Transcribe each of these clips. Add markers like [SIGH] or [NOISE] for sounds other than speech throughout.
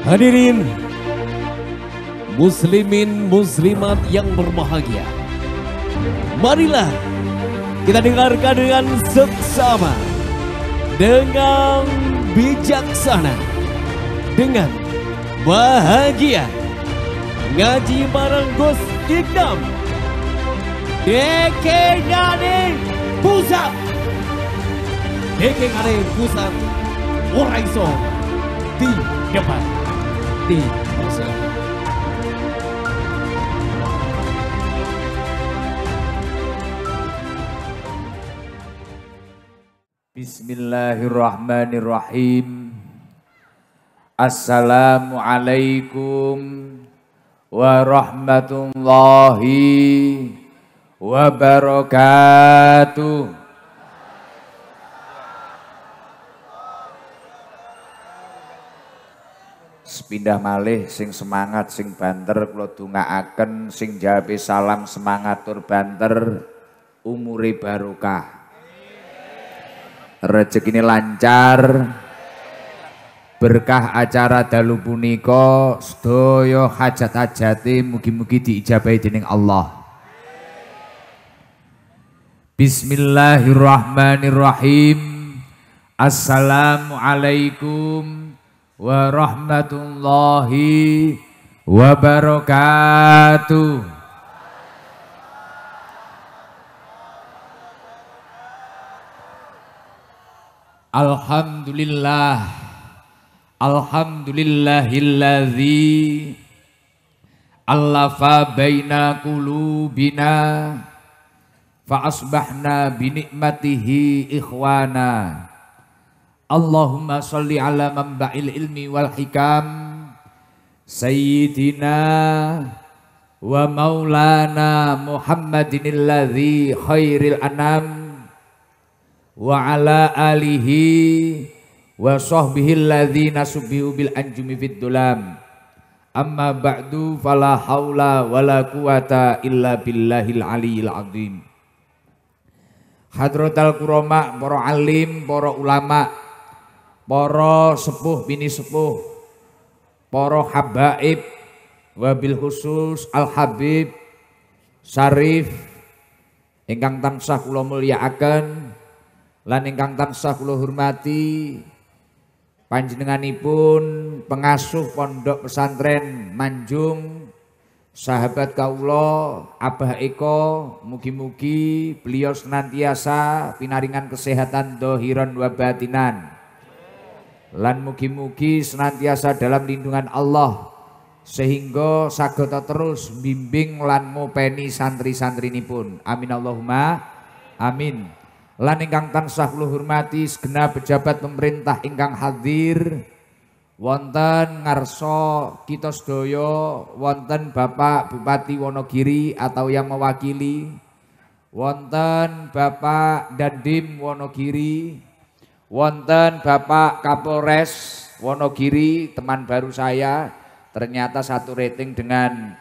Hadirin muslimin muslimat yang berbahagia. Marilah kita dengarkan dengan seksama, dengan bijaksana, dengan bahagia. Ngaji bareng Gus Ikdam. Nani Pusat. Nani Pusat. Orang di depan mati. Bismillahirrahmanirrahim. Assalamualaikum warahmatullahi wabarakatuh. pindah malih sing semangat sing banter kula dongaaken sing jawabe salam semangat tur banter umure barokah rezekine lancar berkah acara dalu punika sedaya hajat hajati mugi-mugi diijabahi dening Allah Bismillahirrahmanirrahim Assalamualaikum warahmatullahi wabarakatuh. Alhamdulillah Alhamdulillahilladzi Allafa baina kulubina Fa asbahna binikmatihi ikhwana Allahumma salli ala mamba'il ilmi wal hikam Sayyidina wa maulana Muhammadin alladhi khairil anam wa ala alihi wa sahbihi alladhina nasubihu bil anjumi fid dulam amma ba'du fala haula wala quwata illa billahil aliyil azim Hadrotal kuroma, para alim, para ulama, para sepuh bini sepuh, para habaib, wabil khusus al habib, sarif, ingkang tansah kula mulyakaken lan ingkang tansah kula hormati panjenenganipun pengasuh pondok pesantren Manjung sahabat kaula Abah Eko mugi-mugi beliau senantiasa pinaringan kesehatan dohiran wa batinan Lan mugi-mugi senantiasa dalam lindungan Allah sehingga sagota terus bimbing lan mupeni santri-santri ini pun. Amin Allahumma. Amin. Lan ingkang tansah kula hormati segenap pejabat pemerintah ingkang hadir wonten ngarso kita sedaya wonten Bapak Bupati Wonogiri atau yang mewakili wonten Bapak Dandim Wonogiri Wonten Bapak Kapolres Wonogiri, teman baru saya, ternyata satu rating dengan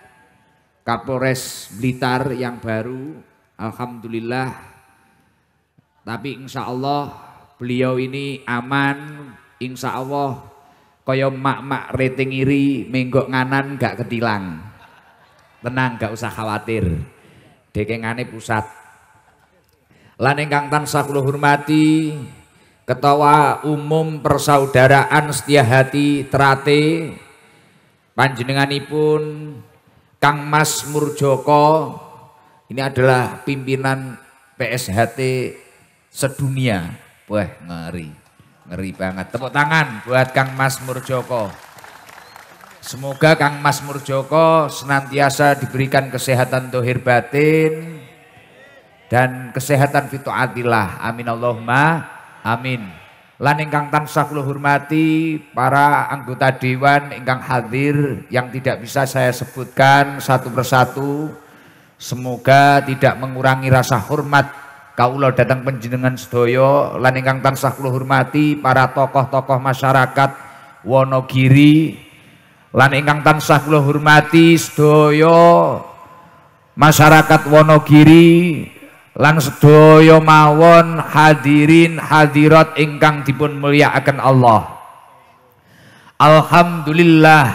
Kapolres Blitar yang baru. Alhamdulillah. Tapi insya Allah beliau ini aman, insya Allah kaya mak-mak rating iri minggok nganan gak ketilang. Tenang gak usah khawatir. Dekengane pusat. Lan ingkang tansah kula hormati, Ketua Umum Persaudaraan Setia Hati Terate panjenenganipun Kang Mas Murjoko ini adalah pimpinan PSHT sedunia. Wah, ngeri. Ngeri banget. Tepuk tangan buat Kang Mas Murjoko. Semoga Kang Mas Murjoko senantiasa diberikan kesehatan dohir batin dan kesehatan adilah. Amin Allahumma Amin. Lan ingkang tansah kula hormati para anggota dewan ingkang hadir yang tidak bisa saya sebutkan satu persatu. Semoga tidak mengurangi rasa hormat kaula datang penjenengan sedaya lan ingkang tansah kula hormati para tokoh-tokoh masyarakat Wonogiri lan ingkang tansah kula hormati sedaya masyarakat Wonogiri lan sedaya mawon hadirin hadirat ingkang dipun mulyakaken Allah Alhamdulillah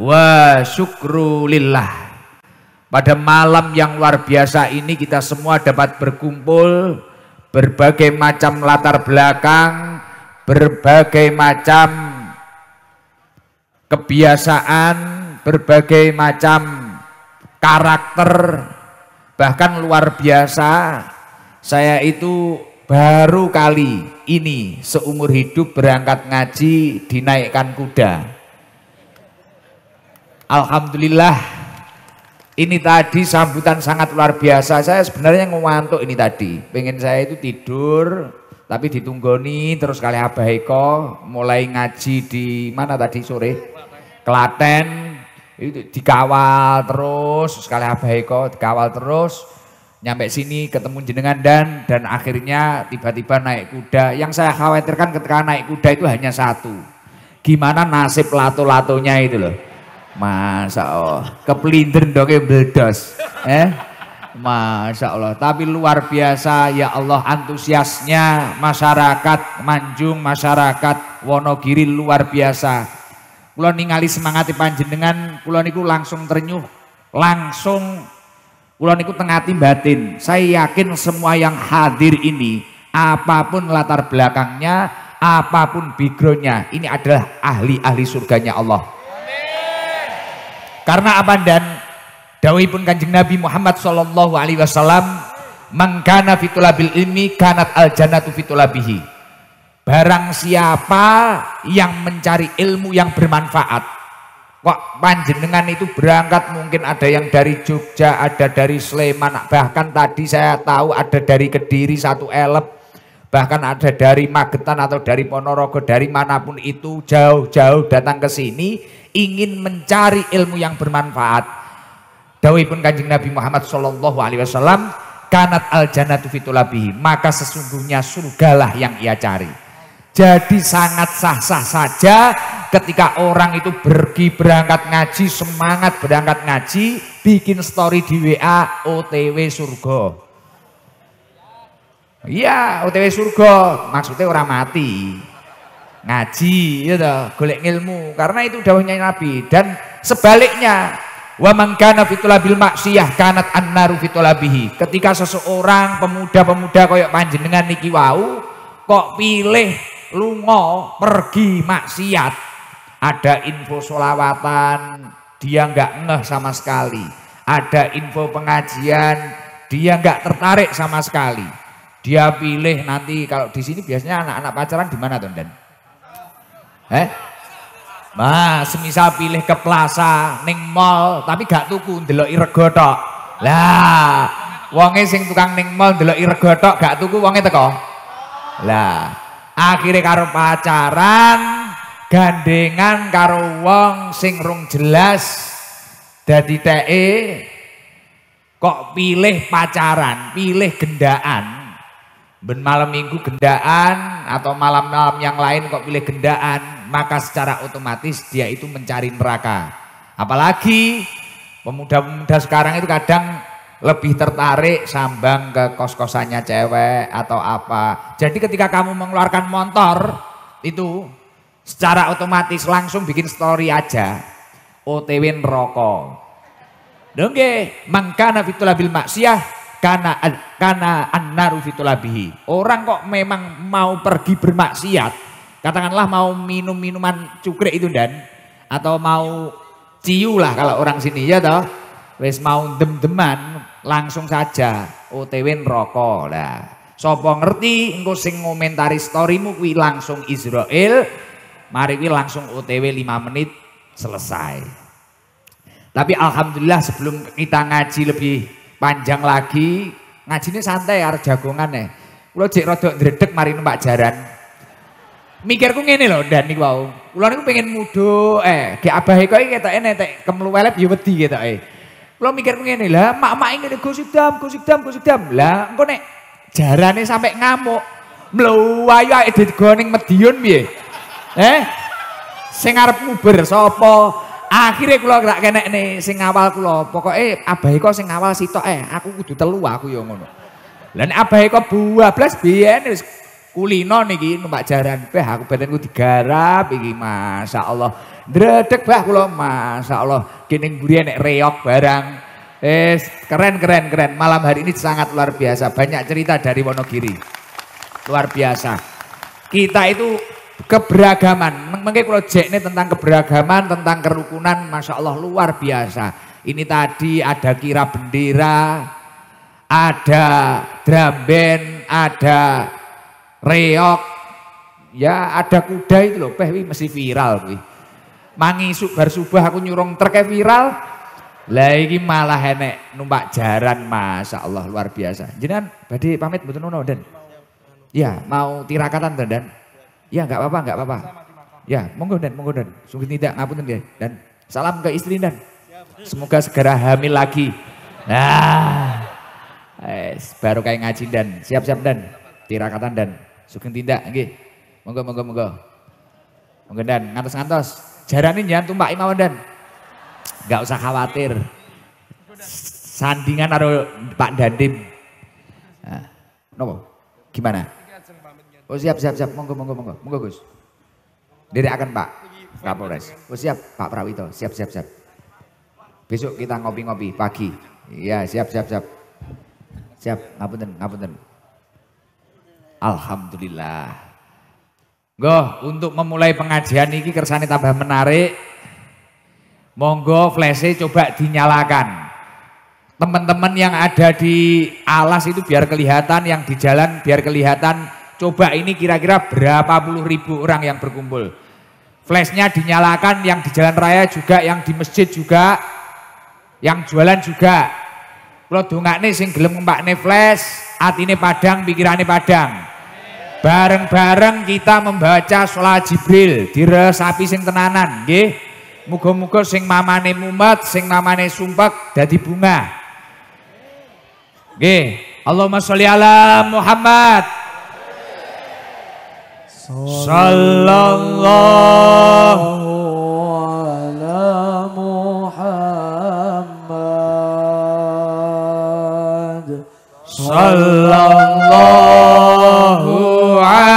wa syukrulillah pada malam yang luar biasa ini kita semua dapat berkumpul berbagai macam latar belakang, berbagai macam kebiasaan, berbagai macam karakter bahkan luar biasa saya itu baru kali ini seumur hidup berangkat ngaji dinaikkan kuda Alhamdulillah ini tadi sambutan sangat luar biasa saya sebenarnya ngewantuk ini tadi pengen saya itu tidur tapi ditunggoni terus kali Abah Eko mulai ngaji di mana tadi sore Klaten itu dikawal terus sekali abaiko dikawal terus nyampe sini ketemu jenengan dan dan akhirnya tiba-tiba naik kuda yang saya khawatirkan ketika naik kuda itu hanya satu gimana nasib lato-latonya itu loh masa Allah kepelintir dong beldos eh Masya Allah, tapi luar biasa ya Allah antusiasnya masyarakat Manjung, masyarakat Wonogiri luar biasa. Kula ningali semangati panjenengan, kula niku langsung ternyuh, langsung kula niku tengati batin. Saya yakin semua yang hadir ini apapun latar belakangnya, apapun bigronya, ini adalah ahli-ahli surganya Allah. Karena apa dan pun Kanjeng Nabi Muhammad sallallahu alaihi wasallam, mengkana fitulabil ilmi kanat al jannatu fitulabihi." Barang siapa yang mencari ilmu yang bermanfaat. Kok panjenengan itu berangkat mungkin ada yang dari Jogja, ada dari Sleman, bahkan tadi saya tahu ada dari Kediri satu elep, bahkan ada dari Magetan atau dari Ponorogo, dari manapun itu jauh-jauh datang ke sini ingin mencari ilmu yang bermanfaat. pun Kanjeng Nabi Muhammad Shallallahu alaihi wasallam kanat al jannatu fitulabihi maka sesungguhnya surgalah yang ia cari jadi sangat sah-sah saja ketika orang itu pergi berangkat ngaji, semangat berangkat ngaji, bikin story di WA OTW surga. Iya, OTW surga, maksudnya orang mati. Ngaji, ya toh, golek ilmu. Karena itu daunnya Nabi dan sebaliknya Wa man kana fitulabil maksiyah kanat annaru fitulabihi. Ketika seseorang pemuda-pemuda koyok panjenengan niki wau kok pilih Lungo pergi maksiat ada info solawatan dia nggak ngeh sama sekali ada info pengajian dia nggak tertarik sama sekali dia pilih nanti kalau di sini biasanya anak-anak pacaran di mana Tondan? Eh? Nah, semisal pilih ke plaza, ning mall, tapi gak tuku ndelok irego tok. Lah, wonge sing tukang ning mall ndelok irego tok gak tuku wonge teko. Lah, akhirnya karo pacaran gandengan karo wong sing rung jelas dadi TE kok pilih pacaran pilih gendaan ben malam minggu gendaan atau malam-malam yang lain kok pilih gendaan maka secara otomatis dia itu mencari neraka apalagi pemuda-pemuda sekarang itu kadang lebih tertarik sambang ke kos-kosannya cewek atau apa. Jadi ketika kamu mengeluarkan motor itu secara otomatis langsung bikin story aja. OTW rokok. Dongge, mangkana fitulabil maksiyah karena karena annaru fitulabihi. Orang kok memang mau pergi bermaksiat, katakanlah mau minum minuman cukre itu dan atau mau ciu lah kalau orang sini ya toh wis mau dem-deman langsung saja OTW rokok Lah, Sopo ngerti engko sing ngomentari storymu kuwi langsung Israel, mari kuwi langsung OTW 5 menit selesai. Tapi alhamdulillah sebelum kita ngaji lebih panjang lagi, ngajinya santai harus jagongan ya. Kulo jek rada ndredeg mari numpak jaran. Mikirku ngene loh, dan niku wau. Kulo niku pengen mudo, eh kayak ge abahe kok ketoke kayak kemluwelep ya wedi ketoke lo mikir begini lah mak-mak ngene gosip dam, gosip dam, gosip dam. Lah engkau nek jarane sampai ngamuk, mlu ayo ae goning Medion bi, Eh? Sing arep nguber Akhirnya kula gak kena nih sing awal pokok eh, abahe kok sing awal eh aku kudu telu aku ya ngono. Dan nek abahe buah 12 biyen kulino niki numpak jaran teh aku gue digarap iki masa Allah dredek bah kulo masa Allah gini gurih nek reok barang eh keren keren keren malam hari ini sangat luar biasa banyak cerita dari Wonogiri luar biasa kita itu keberagaman kalau kula ini tentang keberagaman tentang kerukunan Masya Allah luar biasa ini tadi ada kira bendera ada drum band ada reok, ya ada kuda itu loh, peh mesti viral kuwi. Mangi bar subah aku nyurung terke viral. lagi malah enek numpak jaran, masa Allah luar biasa. Jenengan badhe pamit mboten ono, Den? Ya, mau tirakatan Dan? dan? Ya, enggak apa-apa, enggak apa-apa. Ya, monggo Dan, monggo Dan. Sungguh tidak ngapunten ya. Dan salam ke istri Dan. Semoga segera hamil lagi. Nah. Eh, baru kayak ngaji Dan. Siap-siap Dan. Tirakatan Dan. Sugeng tindak nggih. Monggo monggo monggo. Monggo dan ngantos-ngantos. Jarani jangan tumpah imawan dan. Enggak usah khawatir. Sandingan karo Pak Dandim. no, nah, nopo? Gimana? Oh siap siap siap monggo monggo monggo monggo Gus. Diri akan Pak Kapolres. Oh siap Pak Prawito siap siap siap. Besok kita ngopi-ngopi pagi. ya siap siap siap. Siap ngapunten ngapunten. Alhamdulillah. Goh, untuk memulai pengajian ini kersane tambah menarik. Monggo flashnya coba dinyalakan. Teman-teman yang ada di alas itu biar kelihatan, yang di jalan biar kelihatan. Coba ini kira-kira berapa puluh ribu orang yang berkumpul. Flashnya dinyalakan, yang di jalan raya juga, yang di masjid juga, yang jualan juga. Kalau nih sing mbak nih flash, atine padang, pikirane padang bareng-bareng kita membaca sholat Jibril diresapi sing tenanan nggih muga-muga sing mamane mumet sing mamane sumpek dadi bunga nggih Allahumma sholli ala Muhammad sallallahu ala Muhammad sallallahu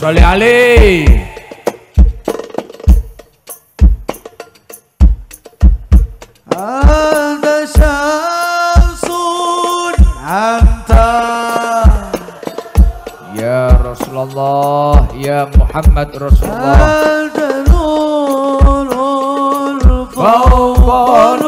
Solé allez الله يا محمد رسول الله فوق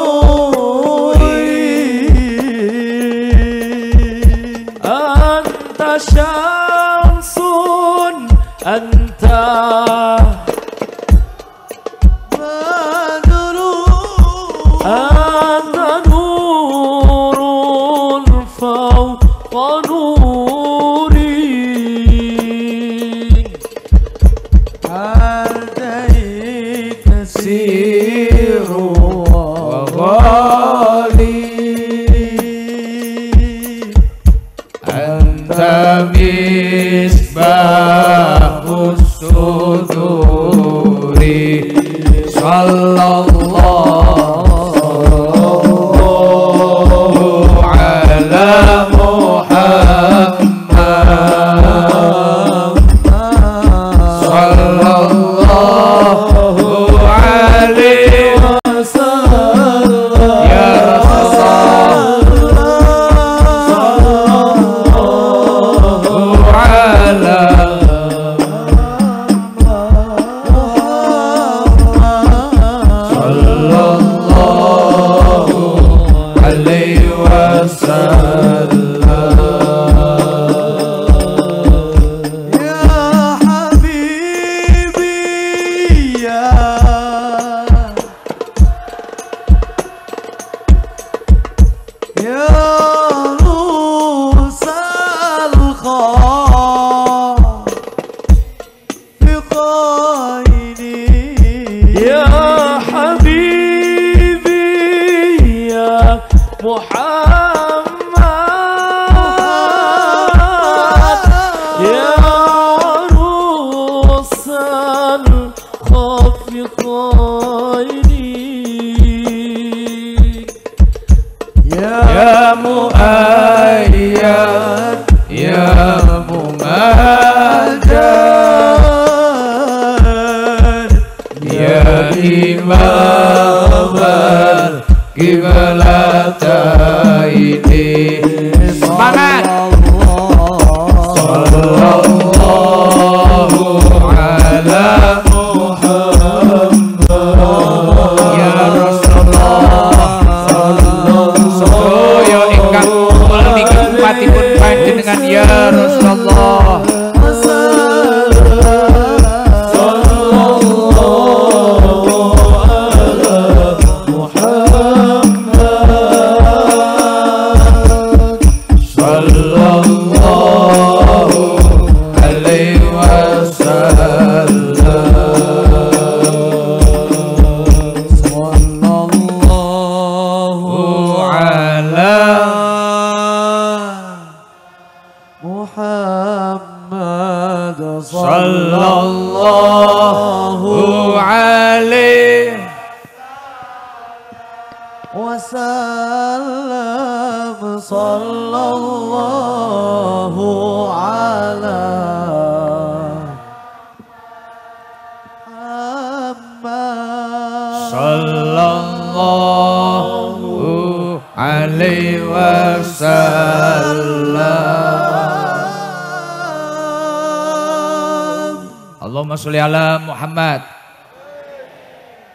Allahumma sholli ala Muhammad.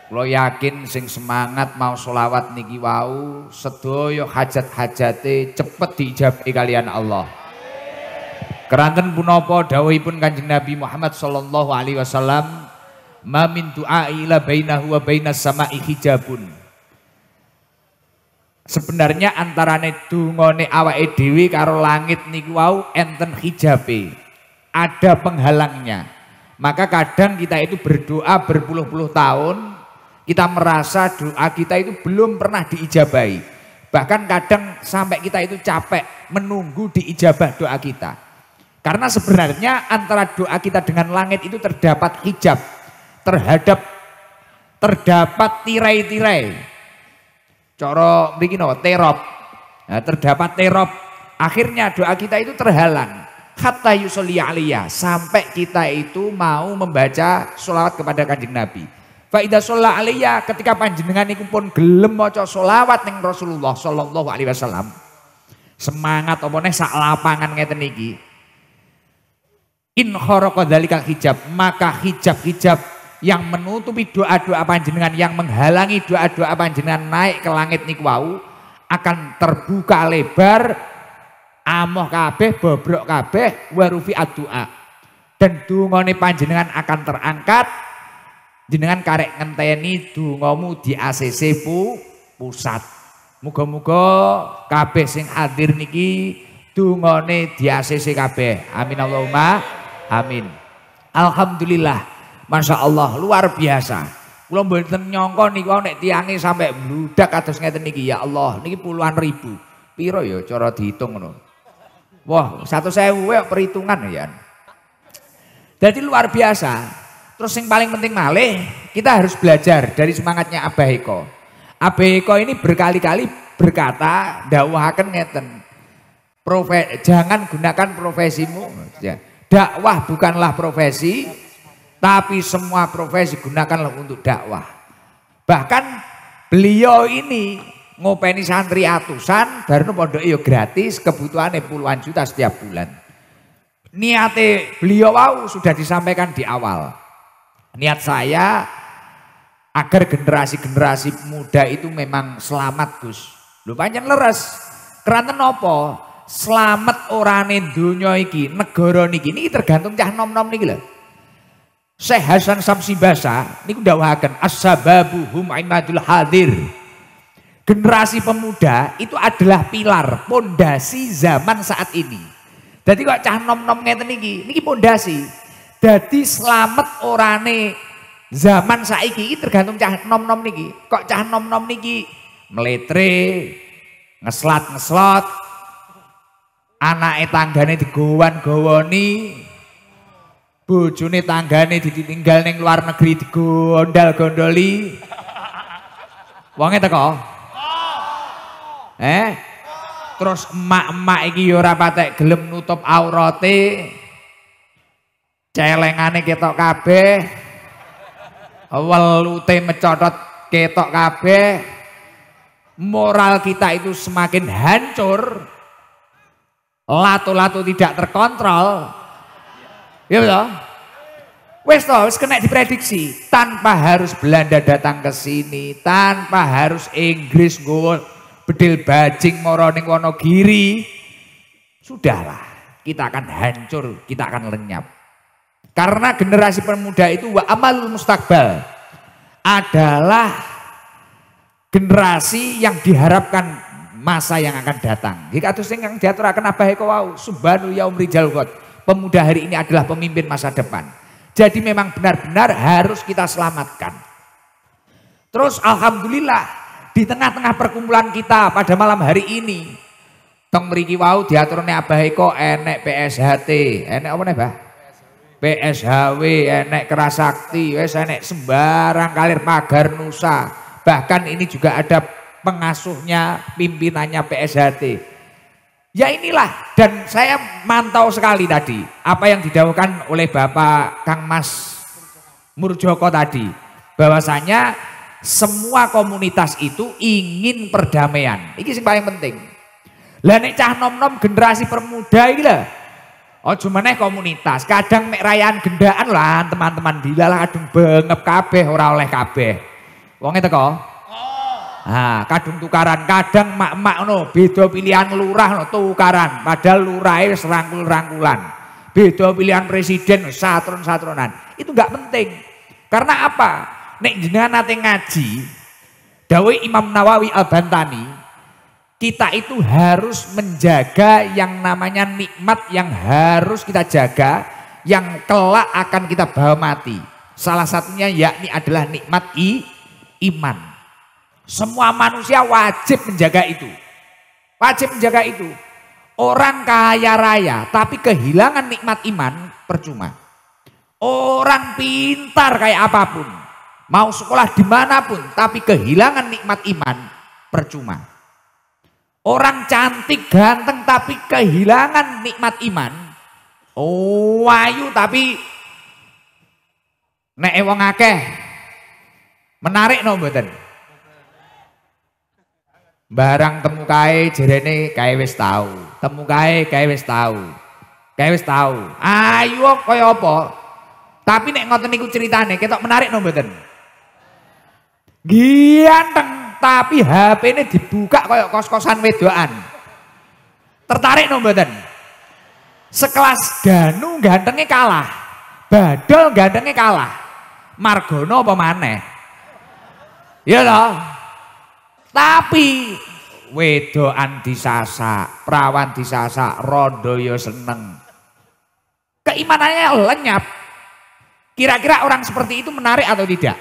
kalau yakin sing semangat mau solawat niki wau sedoyo hajat-hajate cepet diijabahi kalian Allah. Keranten punapa dawuhipun Kanjeng Nabi Muhammad sallallahu alaihi wasallam, "Ma min du'a'i ila bainahu wa bainas sama'i hijabun." sebenarnya antarane dungane awake dhewe karo langit niku wau enten hijabe ada penghalangnya maka kadang kita itu berdoa berpuluh-puluh tahun, kita merasa doa kita itu belum pernah diijabai. Bahkan kadang sampai kita itu capek menunggu diijabah doa kita. Karena sebenarnya antara doa kita dengan langit itu terdapat hijab, terhadap terdapat tirai-tirai. Coro begini, terop. Nah, terdapat terop. Akhirnya doa kita itu terhalang hatta yusolli aliyah sampai kita itu mau membaca sholawat kepada kanjeng Nabi. Faidah sholat aliyah ketika panjenengan itu pun gelem maca sholawat neng Rasulullah sallallahu Alaihi Wasallam semangat apa sak lapangan ngeten iki in khoroqa dalika hijab maka hijab-hijab yang menutupi doa-doa panjenengan yang menghalangi doa-doa panjenengan naik ke langit niku wau akan terbuka lebar amoh kabeh bobrok kabeh warufi atua. dan dungone panjenengan akan terangkat jenengan karek ngenteni dungomu di ACC pu, pusat muga-muga kabeh sing hadir niki dungone di ACC kabeh amin Allahumma amin Alhamdulillah Masya Allah luar biasa boleh mboten nyangka kalau nek tiangi sampai bludak atas ngeten niki ya Allah niki puluhan ribu. Piro yo, ya cara dihitung nol. Wah, satu saya perhitungan ya. Jadi luar biasa. Terus yang paling penting malih, kita harus belajar dari semangatnya Abah Eko. Abah Eko ini berkali-kali berkata, dakwahkan ngeten. Profe, jangan gunakan profesimu. Ya. Dakwah bukanlah profesi, tapi semua profesi gunakanlah untuk dakwah. Bahkan beliau ini ngopeni santri atusan baru pondok yo iya gratis kebutuhannya puluhan juta setiap bulan Niat beliau wow sudah disampaikan di awal niat saya agar generasi-generasi muda itu memang selamat Gus lu banyak leres kerana nopo selamat ini dunia iki negara niki ini tergantung cah nom nom niki Saya Syekh Hasan Samsi Basa niku dakwahaken as-sababu hum imadul hadir generasi pemuda itu adalah pilar pondasi zaman saat ini. Jadi kok cah nom nom ngeten niki, niki pondasi. Jadi selamat orane zaman saiki ini tergantung cah nom nom niki. Kok cah nom nom niki meletre, ngeslat ngeslot, anak tanggane digowan gowoni, bujuni tanggane ditinggal neng luar negeri digondal gondoli. Wonge teko. Eh? Terus emak-emak iki yo ya ora patek gelem nutup aurate. Celengane ketok kabeh. Welute mecotot ketok kabeh. Moral kita itu semakin hancur. Latu-latu tidak terkontrol. Ya betul? Wes toh, wes kena diprediksi. Tanpa harus Belanda datang ke sini, tanpa harus Inggris gue bedil bajing moro ning Wonogiri, sudahlah, kita akan hancur, kita akan lenyap. Karena generasi pemuda itu wa amal mustakbal adalah generasi yang diharapkan masa yang akan datang. Jika atus diatur akan apa heko wau subhanu yaum rijal god. Pemuda hari ini adalah pemimpin masa depan. Jadi memang benar-benar harus kita selamatkan. Terus alhamdulillah di tengah-tengah perkumpulan kita pada malam hari ini. Tong mriki wau diaturne Abah Eko enek PSHT, enek apa nih Bah? PSHW, enek Kerasakti, wes enek sembarang kalir pagar Nusa. Bahkan ini juga ada pengasuhnya, pimpinannya PSHT. Ya inilah dan saya mantau sekali tadi apa yang didaukan oleh Bapak Kang Mas Murjoko tadi bahwasanya semua komunitas itu ingin perdamaian. Ini sing paling penting. Lah nek cah nom-nom generasi permuda ini lah. Oh cuma nih komunitas, kadang mek rayaan gendaan lah teman-teman dilalah kadung bengep kabeh ora oleh kabeh. Wong itu kok. Ah, oh. kadung tukaran, kadang mak-mak no, beda pilihan lurah no, tukaran, padahal lurahnya serangkul-rangkulan. Beda pilihan presiden, satron-satronan. Itu nggak penting. Karena apa? nek jenengan nate ngaji dawai Imam Nawawi Al Bantani kita itu harus menjaga yang namanya nikmat yang harus kita jaga yang kelak akan kita bawa mati salah satunya yakni adalah nikmat i, iman semua manusia wajib menjaga itu wajib menjaga itu orang kaya raya tapi kehilangan nikmat iman percuma orang pintar kayak apapun mau sekolah dimanapun, tapi kehilangan nikmat iman, percuma. Orang cantik, ganteng, tapi kehilangan nikmat iman. Oh, ayu tapi nek wong akeh menarik no mboten barang temu kae jerene kae wis tau temu kae kae wis tau kae wis tau ayu kaya apa tapi nek ngoten niku nek ketok menarik no mboten Ganteng tapi HP ini dibuka kayak kos-kosan wedoan. Tertarik no dan. Sekelas Danu gantengnya kalah. Badol gantengnya kalah. Margono apa mana? Iya toh? Tapi wedoan disasa, perawan disasa, rondo ya seneng. Keimanannya lenyap. Kira-kira orang seperti itu menarik atau tidak?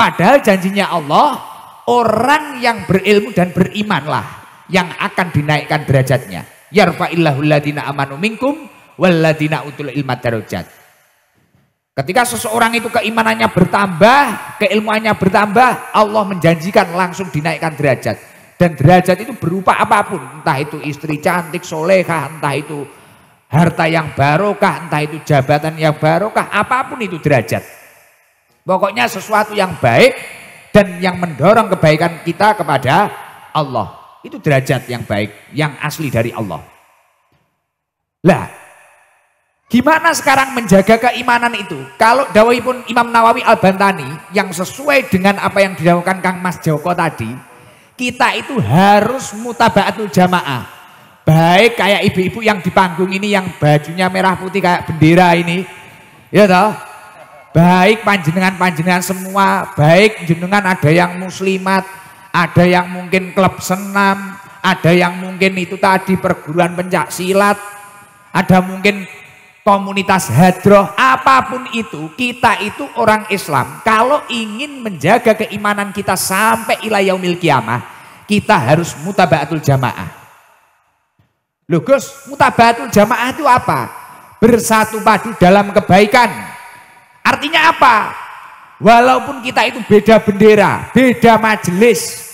Padahal janjinya Allah, orang yang berilmu dan berimanlah yang akan dinaikkan derajatnya. Yarfa'illahul ladina amanu minkum walladina utul ilma darajat. Ketika seseorang itu keimanannya bertambah, keilmuannya bertambah, Allah menjanjikan langsung dinaikkan derajat. Dan derajat itu berupa apapun, entah itu istri cantik, solehah, entah itu harta yang barokah, entah itu jabatan yang barokah, apapun itu derajat. Pokoknya sesuatu yang baik dan yang mendorong kebaikan kita kepada Allah. Itu derajat yang baik, yang asli dari Allah. Lah, gimana sekarang menjaga keimanan itu? Kalau dawai pun Imam Nawawi Al-Bantani yang sesuai dengan apa yang dilakukan Kang Mas Joko tadi, kita itu harus mutabaatul jamaah baik kayak ibu-ibu yang di panggung ini yang bajunya merah putih kayak bendera ini ya toh Baik panjenengan-panjenengan semua, baik jenengan ada yang muslimat, ada yang mungkin klub senam, ada yang mungkin itu tadi perguruan pencak silat, ada mungkin komunitas hadroh, apapun itu, kita itu orang Islam. Kalau ingin menjaga keimanan kita sampai umil kiamah, kita harus mutabatul jamaah. lho Gus, mutabatul jamaah itu apa? Bersatu padu dalam kebaikan. Artinya apa? Walaupun kita itu beda bendera, beda majelis.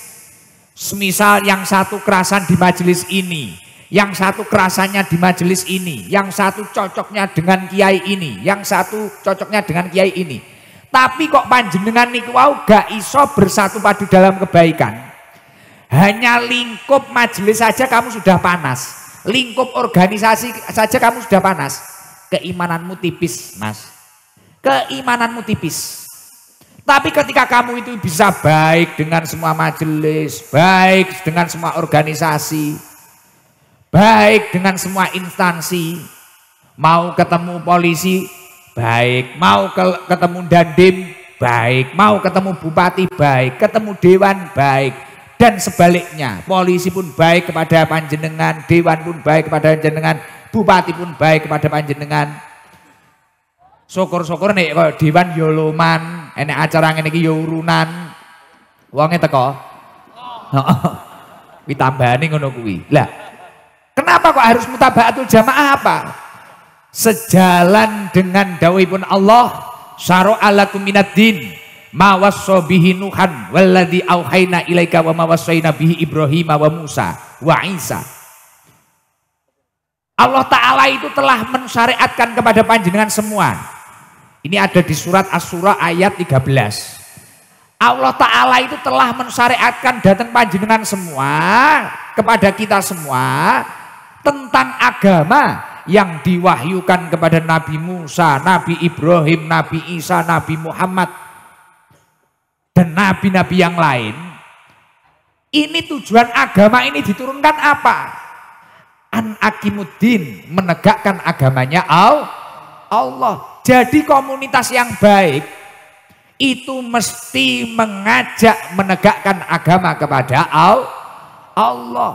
Semisal yang satu kerasan di majelis ini, yang satu kerasannya di majelis ini, yang satu cocoknya dengan kiai ini, yang satu cocoknya dengan kiai ini. Tapi kok panjenengan niku wau gak iso bersatu padu dalam kebaikan. Hanya lingkup majelis saja kamu sudah panas. Lingkup organisasi saja kamu sudah panas. Keimananmu tipis, Mas keimananmu tipis. Tapi ketika kamu itu bisa baik dengan semua majelis, baik dengan semua organisasi, baik dengan semua instansi, mau ketemu polisi, baik, mau ke, ketemu dandim, baik, mau ketemu bupati, baik, ketemu dewan, baik, dan sebaliknya polisi pun baik kepada panjenengan dewan pun baik kepada panjenengan bupati pun baik kepada panjenengan Syukur-syukur nih kok diwan yoloman ya loman, enek acara ngene iki yo ya urunan. Wonge teko. Heeh. [LAUGHS] Kuwi tambahane ngono kuwi. Lah, kenapa kok harus mutabaatul jamaah apa? Sejalan dengan dawuhipun Allah, syara'alakum minad din ma bihi nuhan walladhi auhayna ilaika wa ma wasaina bihi ibrahim wa musa wa isa Allah Ta'ala itu telah mensyariatkan kepada panjenengan semua ini ada di surat as ayat 13. Allah Ta'ala itu telah mensyariatkan datang panjenengan semua kepada kita semua tentang agama yang diwahyukan kepada Nabi Musa, Nabi Ibrahim, Nabi Isa, Nabi Muhammad dan nabi-nabi yang lain. Ini tujuan agama ini diturunkan apa? An Akimuddin menegakkan agamanya Allah. Jadi komunitas yang baik itu mesti mengajak menegakkan agama kepada Allah.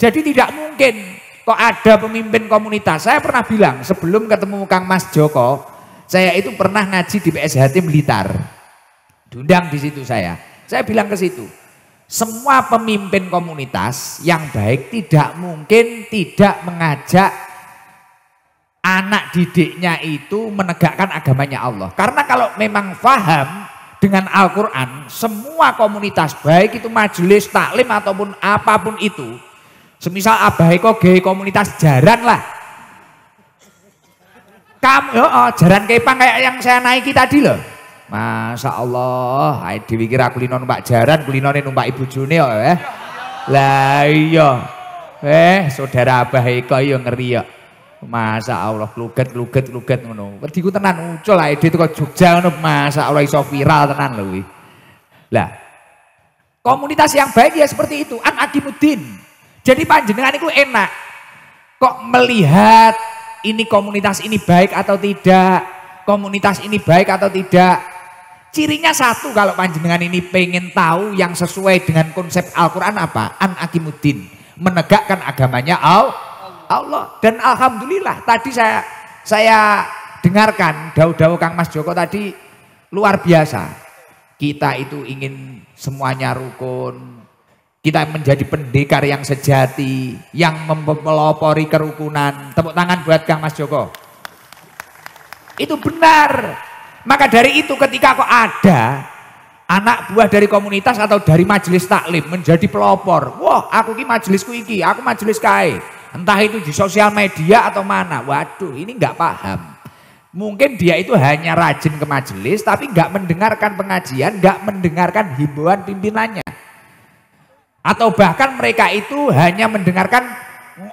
Jadi tidak mungkin kok ada pemimpin komunitas. Saya pernah bilang sebelum ketemu Kang Mas Joko, saya itu pernah ngaji di PSHT Blitar. Dundang di situ saya. Saya bilang ke situ, semua pemimpin komunitas yang baik tidak mungkin tidak mengajak anak didiknya itu menegakkan agamanya Allah. Karena kalau memang faham dengan Al-Quran, semua komunitas baik itu majelis, taklim ataupun apapun itu. Semisal abahiko gay komunitas jaran lah. Kamu, oh, oh, jaran kepang kayak yang saya naiki tadi loh. Masya Allah, ayo diwikir aku lino mbak jaran, kulinonin mbak ibu Juni oh, Eh. Lah iya, eh saudara abahiko yang yo ngeri ya. Masa Allah kluget kluget kluget ngono. Wedi ku tenan muncul ae teko Jogja ngono masa Allah iso viral tenan lho kuwi. Lah komunitas yang baik ya seperti itu an adimudin. Jadi panjenengan itu enak kok melihat ini komunitas ini baik atau tidak, komunitas ini baik atau tidak. Cirinya satu kalau panjenengan ini pengen tahu yang sesuai dengan konsep Al-Quran apa? An Akimudin, menegakkan agamanya Allah Allah dan alhamdulillah tadi saya saya dengarkan daud-daud Kang Mas Joko tadi luar biasa. Kita itu ingin semuanya rukun. Kita menjadi pendekar yang sejati, yang melopori kerukunan. Tepuk tangan buat Kang Mas Joko. Itu benar. Maka dari itu ketika kok ada anak buah dari komunitas atau dari majelis taklim menjadi pelopor. Wah, aku ki majelisku iki, aku majelis kae Entah itu di sosial media atau mana. Waduh ini nggak paham. Mungkin dia itu hanya rajin ke majelis tapi nggak mendengarkan pengajian, nggak mendengarkan himbauan pimpinannya. Atau bahkan mereka itu hanya mendengarkan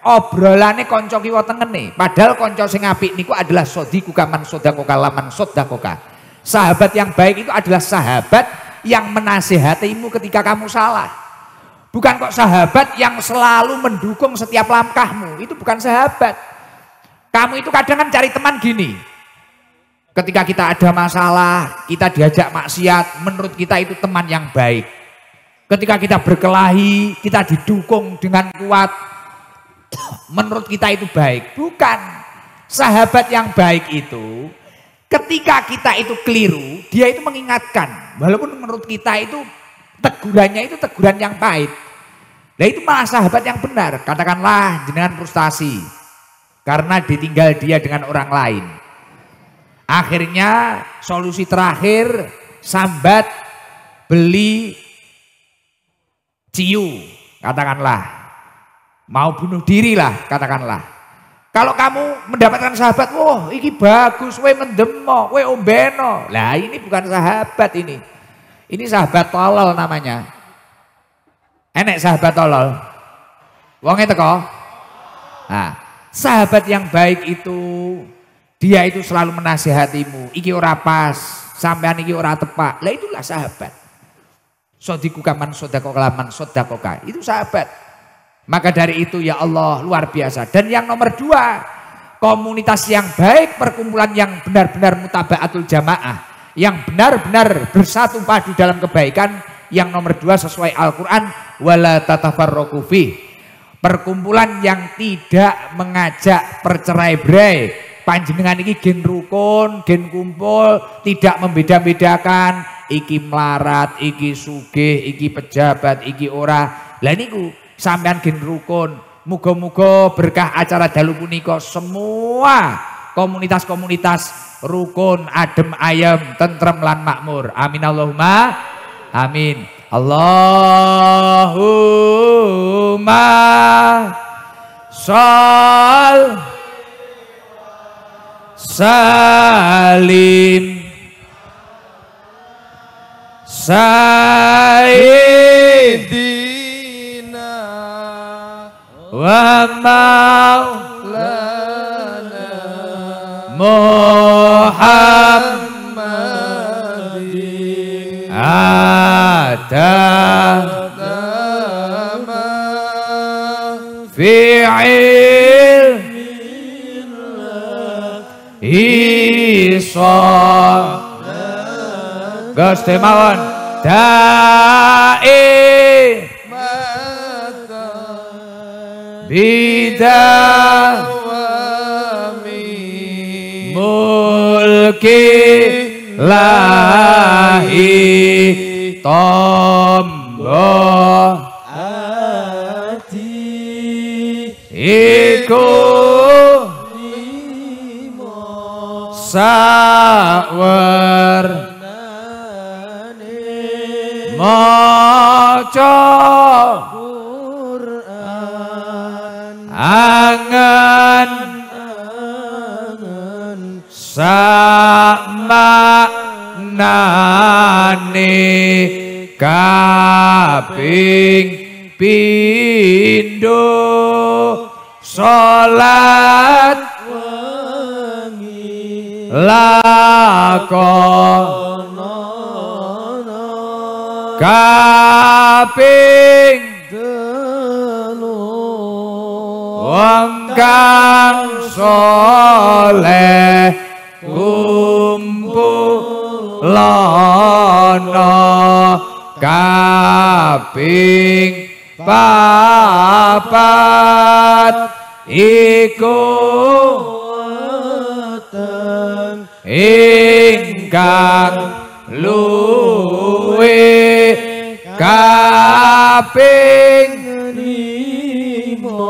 obrolannya konco kiwa tengene. Padahal konco sing apik niku adalah sodiku kaman sodakoka laman koka. Sahabat yang baik itu adalah sahabat yang menasehatimu ketika kamu salah. Bukan kok sahabat yang selalu mendukung setiap langkahmu. Itu bukan sahabat. Kamu itu kadang kan cari teman gini. Ketika kita ada masalah, kita diajak maksiat, menurut kita itu teman yang baik. Ketika kita berkelahi, kita didukung dengan kuat. Menurut kita itu baik. Bukan. Sahabat yang baik itu ketika kita itu keliru, dia itu mengingatkan. Walaupun menurut kita itu tegurannya itu teguran yang pahit. Nah itu malah sahabat yang benar. Katakanlah jenengan frustasi. Karena ditinggal dia dengan orang lain. Akhirnya solusi terakhir sambat beli ciu katakanlah. Mau bunuh diri lah katakanlah. Kalau kamu mendapatkan sahabat, wah ini bagus, we mendemo, we ombeno. Lah ini bukan sahabat ini. Ini sahabat tolol namanya. Enek sahabat tolol. itu kok. Nah, sahabat yang baik itu dia itu selalu menasihatimu. Iki ora pas, sampean iki ora tepak. Lah itulah sahabat. Sodiku kaman sodako kelaman sodako sodakoka. Itu sahabat. Maka dari itu ya Allah luar biasa. Dan yang nomor dua, komunitas yang baik, perkumpulan yang benar-benar mutabaatul jamaah. Yang benar-benar bersatu padu dalam kebaikan yang nomor dua sesuai Al-Quran wala tatafarroku perkumpulan yang tidak mengajak percerai berai panjenengan ini gen rukun gen kumpul tidak membeda-bedakan iki melarat iki sugih iki pejabat iki ora lah niku sampean gen rukun muga-muga berkah acara Dalupuniko semua komunitas-komunitas rukun adem ayem tentrem lan makmur amin Allahumma Amin. Allahumma sal salim Sayyidina wa maulana Muhammad أعتام في علم إيصال Gus Temawan Ta'i Bida Mulki lahi tombo ati iku limo sawer maca angan Sa-ma-na-ni samanane kaping pindo salat wengi lakonono kaping Wangkang soleh kumpulana kaping papat iku ten ingkang luwe kaping limo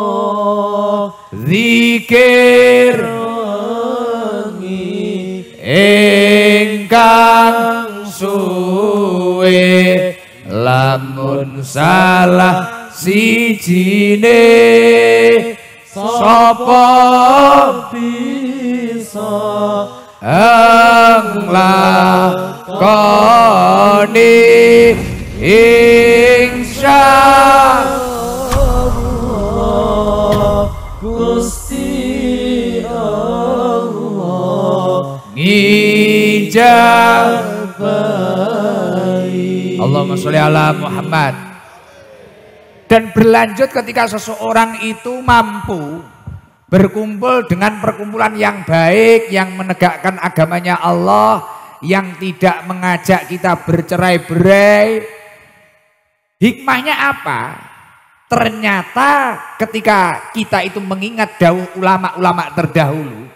zikir ingkang suwe lamun salah sijine Sopo bisa englah koni Allahumma sholli ala Muhammad. Dan berlanjut ketika seseorang itu mampu berkumpul dengan perkumpulan yang baik yang menegakkan agamanya Allah yang tidak mengajak kita bercerai-berai. Hikmahnya apa? Ternyata ketika kita itu mengingat dahulu ulama-ulama terdahulu,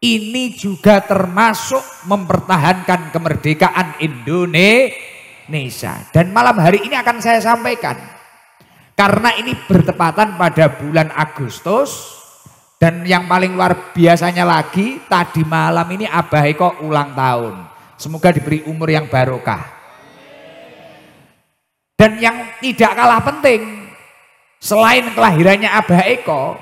ini juga termasuk mempertahankan kemerdekaan Indonesia. Nesa. Dan malam hari ini akan saya sampaikan. Karena ini bertepatan pada bulan Agustus. Dan yang paling luar biasanya lagi, tadi malam ini Abah Eko ulang tahun. Semoga diberi umur yang barokah. Dan yang tidak kalah penting, selain kelahirannya Abah Eko,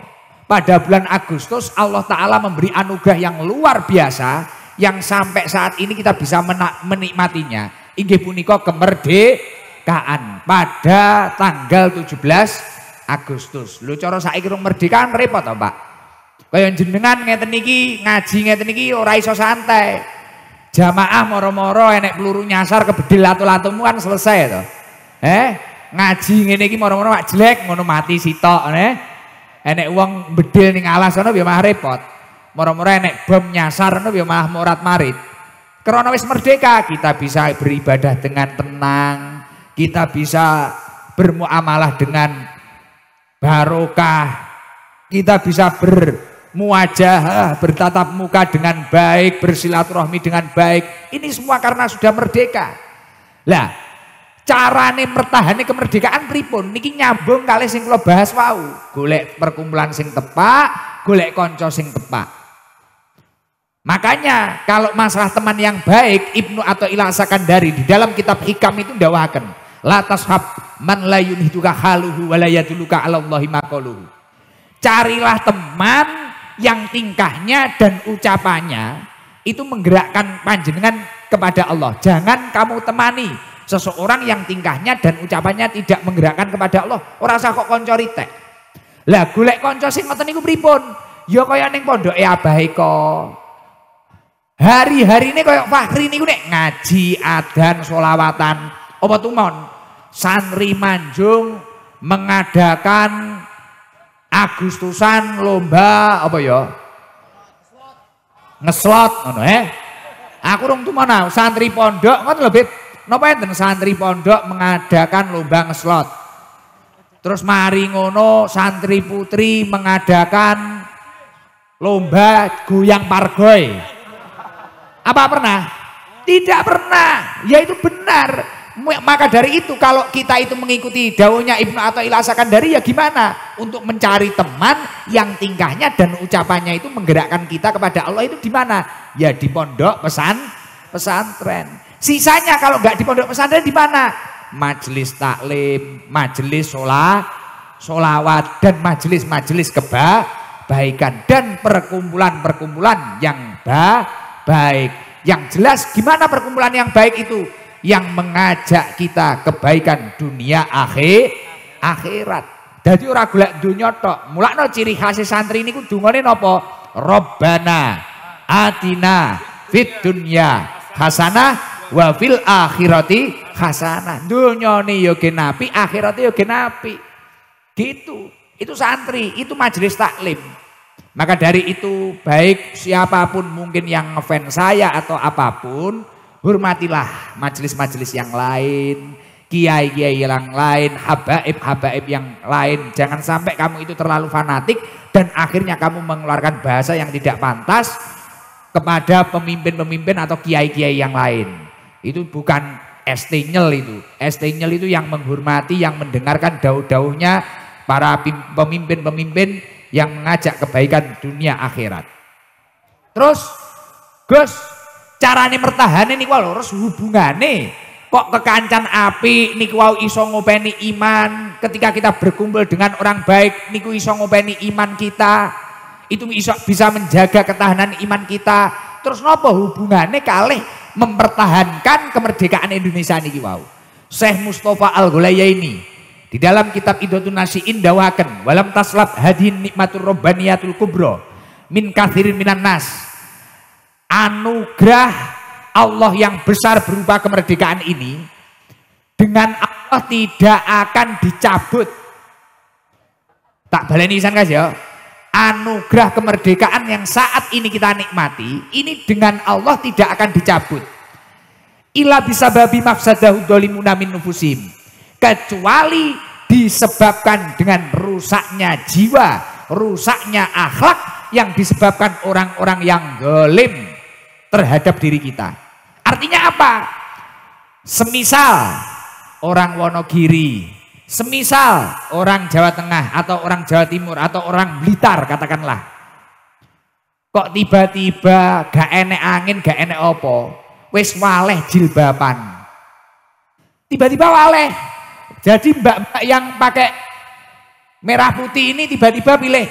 pada bulan Agustus Allah Ta'ala memberi anugerah yang luar biasa yang sampai saat ini kita bisa menikmatinya inggih punika kemerdekaan pada tanggal 17 Agustus. Lu cara saiki rung merdekaan repot to, Pak. Kaya jenengan ngeten niki ngaji ngeten iki ora iso santai. Jamaah moro-moro enek peluru nyasar ke bedil latu-latumu kan selesai to. Eh, ngaji ngene iki moro-moro wak jelek ngono mati sitok ne. Enek uang bedil ning alas ngono biar ya malah repot. Moro-moro enek bom nyasar ngono biar ya malah morat-marit. Karena wis merdeka, kita bisa beribadah dengan tenang, kita bisa bermuamalah dengan barokah, kita bisa bermuajah, bertatap muka dengan baik, bersilaturahmi dengan baik. Ini semua karena sudah merdeka. Lah, carane mertahani kemerdekaan pripun? Niki nyambung kali sing kula bahas wau. Golek perkumpulan sing tepak, golek konco sing tepak. Makanya kalau masalah teman yang baik Ibnu atau Ilah Sakandari di dalam kitab Hikam itu dakwakan latas hab man layun hiduka haluhu walayatuluka alallahi Carilah teman yang tingkahnya dan ucapannya itu menggerakkan panjenengan kepada Allah. Jangan kamu temani seseorang yang tingkahnya dan ucapannya tidak menggerakkan kepada Allah. Orang usah kok kanca ritek. Lah golek kanca sing ngoten niku pripun? Ya kaya ning pondoke abahe kok Hari-hari ini kayak Fahri ini nek ngaji, adan, solawatan, apa tumon? Santri Manjung mengadakan Agustusan lomba apa ya? Ngeslot ngono eh. Aku rung tumon santri pondok kan lebih napa enten santri pondok mengadakan lomba ngeslot. Terus mari ngono santri putri mengadakan lomba goyang pargoy. Apa pernah? Tidak pernah. Ya itu benar. Maka dari itu kalau kita itu mengikuti daunnya Ibnu atau ilasakan dari ya gimana? Untuk mencari teman yang tingkahnya dan ucapannya itu menggerakkan kita kepada Allah itu di mana? Ya di pondok pesan pesantren. Sisanya kalau nggak di pondok pesantren di mana? Majelis taklim, majelis sholat, sholawat dan majelis-majelis kebaikan dan perkumpulan-perkumpulan yang baik baik. Yang jelas gimana perkumpulan yang baik itu? Yang mengajak kita kebaikan dunia akhir, akhirat. Jadi orang gula dunia tok. Mulakno ciri khas santri ini dungane nopo. Robbana adina fit dunya hasanah wa fil akhirati hasanah. dunyoni yo ya napi, akhirate ya napi. Gitu. Itu santri, itu majelis taklim. Maka dari itu baik siapapun mungkin yang ngefans saya atau apapun hormatilah majelis-majelis yang lain, kiai-kiai yang lain, habaib-habaib yang lain. Jangan sampai kamu itu terlalu fanatik dan akhirnya kamu mengeluarkan bahasa yang tidak pantas kepada pemimpin-pemimpin atau kiai-kiai yang lain. Itu bukan estenyel itu. Estenyel itu yang menghormati, yang mendengarkan daud-daudnya para pemimpin-pemimpin yang mengajak kebaikan dunia akhirat. Terus Gus, carane mertahane niku lho terus hubungane kok kekancan api niku wau iso ngopeni iman ketika kita berkumpul dengan orang baik niku iso ngopeni iman kita itu iso bisa menjaga ketahanan iman kita terus nopo hubungannya kali mempertahankan kemerdekaan Indonesia ini wau Syekh Mustafa Al-Ghulayaini ini di dalam kitab Idotun Nasiin dawakan walam taslab hadin nikmatur robbaniyatul kubro min kathirin minan nas. Anugerah Allah yang besar berupa kemerdekaan ini dengan Allah tidak akan dicabut. Tak baleni nisan guys ya. Anugerah kemerdekaan yang saat ini kita nikmati, ini dengan Allah tidak akan dicabut. Ilah bisa babi mafsadahu dolimuna min nufusim kecuali disebabkan dengan rusaknya jiwa, rusaknya akhlak yang disebabkan orang-orang yang gelim terhadap diri kita. Artinya apa? Semisal orang Wonogiri, semisal orang Jawa Tengah atau orang Jawa Timur atau orang Blitar katakanlah. Kok tiba-tiba gak enek angin, gak enek opo, wis waleh jilbaban. Tiba-tiba waleh, jadi mbak-mbak yang pakai merah putih ini tiba-tiba pilih,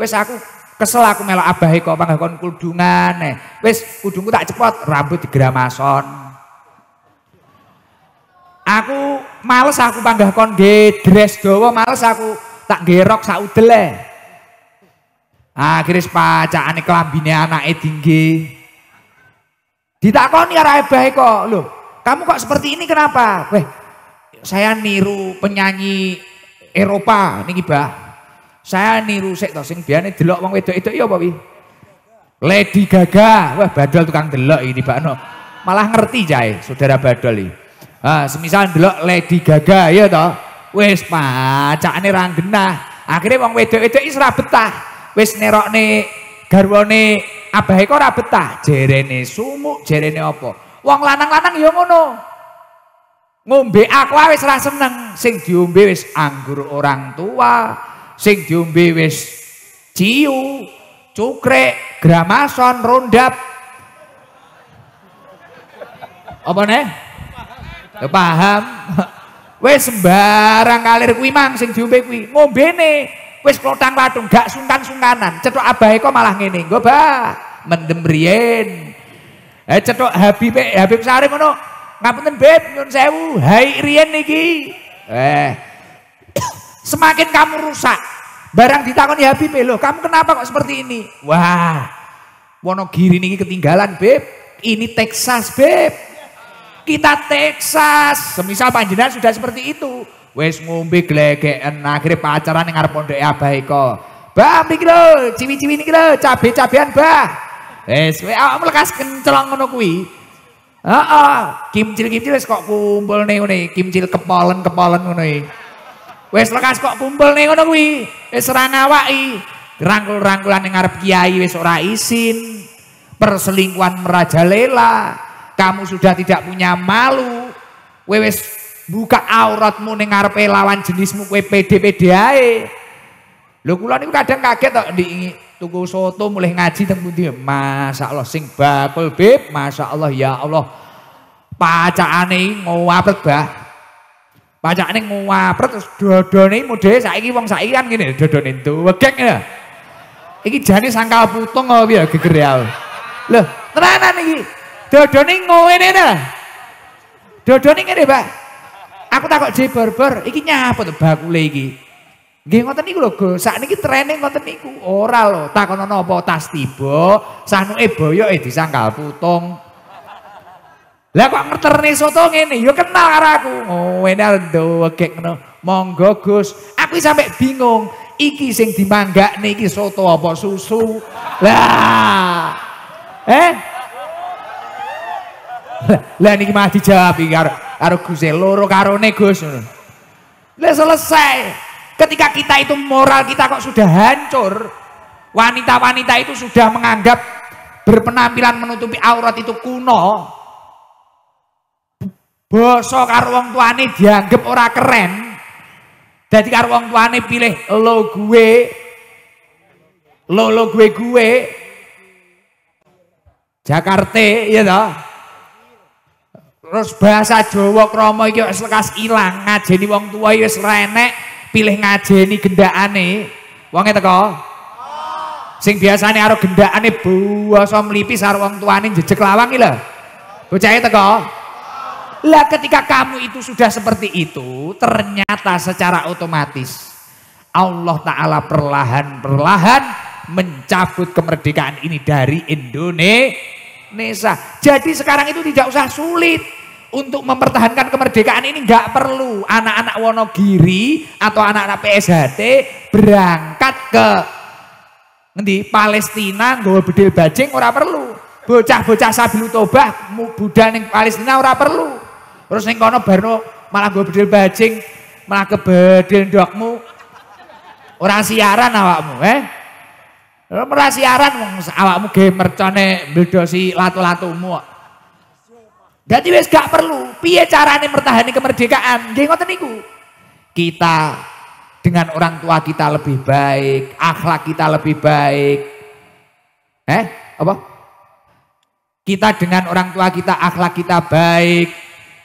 wes aku kesel aku melok abah kok bang kon kudungan eh. Wes kudungku tak cepot, rambut digeramason. Aku males aku panggah kon nggih dress dawa, males aku tak gerok saudele. e. Akhirnya pacakane kelambine tinggi, tinggi. Ditakoni arah abah kok, loh kamu kok seperti ini kenapa? Weh, saya niru penyanyi Eropa niki bah. Saya niru sik to sing biane delok wong wedok-wedok ya apa wi? Lady Gaga. Wah, badal tukang delok ini Pak No. Malah ngerti jae saudara badal iki. Ah, semisal delok Lady Gaga ya to. Wis pacakne ra genah. akhirnya wong wedok-wedok iki ora betah. Wis nerokne garwane abahe kok ora betah. Jerene sumuk, jerene apa? Wong lanang-lanang ya ngono. Ngombe aku wis ora seneng, sing diombe wis anggur orang tua, sing diombe wis ciu, cukrek, gramason, rondap. Apa nih? Ya paham. wes [LAUGHS] sembarang kalir kuwi mang sing diombe kuwi. Ngombene wis klotang watung gak sungkan-sungkanan. Cetok abahe kok malah ngene. Nggo, Bah, mendem riyen. Eh cetok Habib eh, Habib Sari ngono, Ngapunten beb nyun sewu. Hai rian niki. Eh. Semakin kamu rusak. Barang ditakoni Habib, eh, loh kamu kenapa kok seperti ini? Wah. Wonogiri niki ketinggalan beb. Ini Texas beb. Kita Texas. Semisal panjenengan sudah seperti itu. Wes ngombe glegeken akhirnya pacaran yang ngarep pondok abai kok. Bah niki lo ciwi-ciwi niki lo cabe-cabean bah. Wes kowe awakmu lekas kencelang ngono kuwi. Heeh, ah, ah, kimcil-kimcil wes kok kumpul nih ngene, kimcil kepolen-kepolen Wes lekas kok kumpul nih ngono kuwi, wes ora Rangkul-rangkulan yang ngarep kiai wes ora isin. Perselingkuhan merajalela. Kamu sudah tidak punya malu. wes buka auratmu ning ngarepe lawan jenismu kowe pede-pede ae. Lo kula niku kadang kaget kok di tunggu soto mulai ngaji teng pundi Masya Allah sing bakul bib Masya Allah ya Allah pajak aneh bah pacakane ngowapet terus dodone saya saiki wong saiki kan ngene dodone tuwegek ya iki jane sangkal putung apa oh, ya gegereal oh. lho tenanan iki dodone ngene ta nah. dodone ngene Pak aku takut jebor-bor iki nyapa tuh bakule iki Nggih ngoten niku lho, Gus. Sakniki trene ngoten niku. Ora lho, takono napa tas tiba, sanuke boyoke disangkal putung. Lah kok ngeterne soto ngene, ya kenal karo aku. Oh, ngene ndewegek ngono. Monggo Gus, aku sampe bingung. Iki sing dimanggakne iki soto apa susu? Lah. Eh? Lah niki mah dijawab iki karo karo Gus e. loro karone Gus Lah selesai. Ketika kita itu moral kita kok sudah hancur, wanita-wanita itu sudah menganggap berpenampilan menutupi aurat itu kuno. Bosok karo wong tuane dianggap ora keren. Jadi karo wong tuane pilih lo gue, lo lo gue gue, Jakarta ya toh. Terus bahasa Jawa kromo iki wis lekas ilang, ngajeni wong tua wis renek, pilih ngajeni gendakane wonge teko sing biasa biasane karo gendakane basa mlipis karo wong tuane jejeg lawang iki lho bocahe teko lah ketika kamu itu sudah seperti itu, ternyata secara otomatis Allah Ta'ala perlahan-perlahan mencabut kemerdekaan ini dari Indonesia. Jadi sekarang itu tidak usah sulit untuk mempertahankan kemerdekaan ini nggak perlu anak-anak Wonogiri atau anak-anak PSHT berangkat ke nanti Palestina gue bedil bajing ora perlu bocah-bocah sabilu tobah buddha neng Palestina ora perlu terus neng kono barno malah gue bedil bajing malah kebedil dokmu orang siaran awakmu eh orang siaran awakmu gamer cone, bedosi latu-latumu jadi wes gak perlu piye carane mertahani kemerdekaan. Nggih ngoten Kita dengan orang tua kita lebih baik, akhlak kita lebih baik. Eh, apa? Kita dengan orang tua kita akhlak kita baik,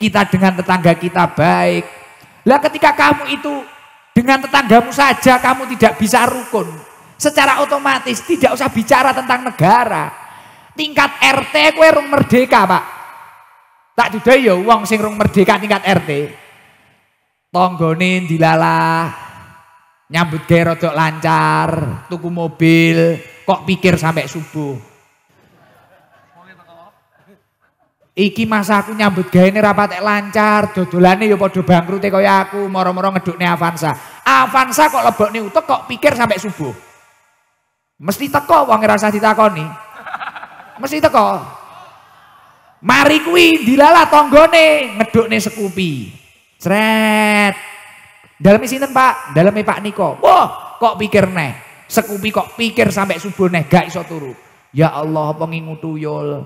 kita dengan tetangga kita baik. Lah ketika kamu itu dengan tetanggamu saja kamu tidak bisa rukun, secara otomatis tidak usah bicara tentang negara. Tingkat RT kue merdeka, Pak. Tak duda ya uang sing rung merdeka tingkat RT. tonggonin dilalah nyambut gero rodok lancar, tuku mobil, kok pikir sampai subuh. Iki masa aku nyambut gaya ini rapat lancar, dodolane ya padha bangkrute kaya aku, moro-moro nih Avanza. Avanza kok lebok nih utok, kok pikir sampai subuh. Mesti teko wong ngerasa ditakoni. Mesti teko. Mari kuwi dilalah ngeduk ngedukne sekupi. Cret. Dalam sinten Pak? Dalam Pak Niko. Wah, kok pikir neh. Sekupi kok pikir sampai subuh neh gak iso turu. Ya Allah apa tuyul.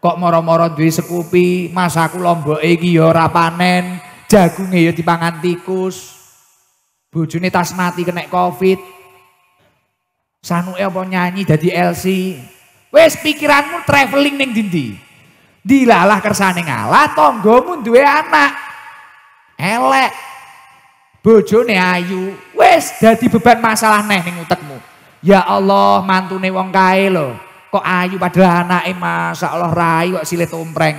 Kok moro-moro duwe sekupi, mas aku lombok Egi ya ora panen, jagunge ya dipangan tikus. Bojone tas mati kena Covid. Sanuke apa nyanyi jadi LC. Wes pikiranmu traveling neng dindi. Dilalah kersane ngalah tanggamu duwe anak. Elek. Bojone ayu. Wes dadi beban masalah neh ning utekmu. Ya Allah, mantune wong kae lho. Kok ayu padahal anake Allah rai kok silih tompreng.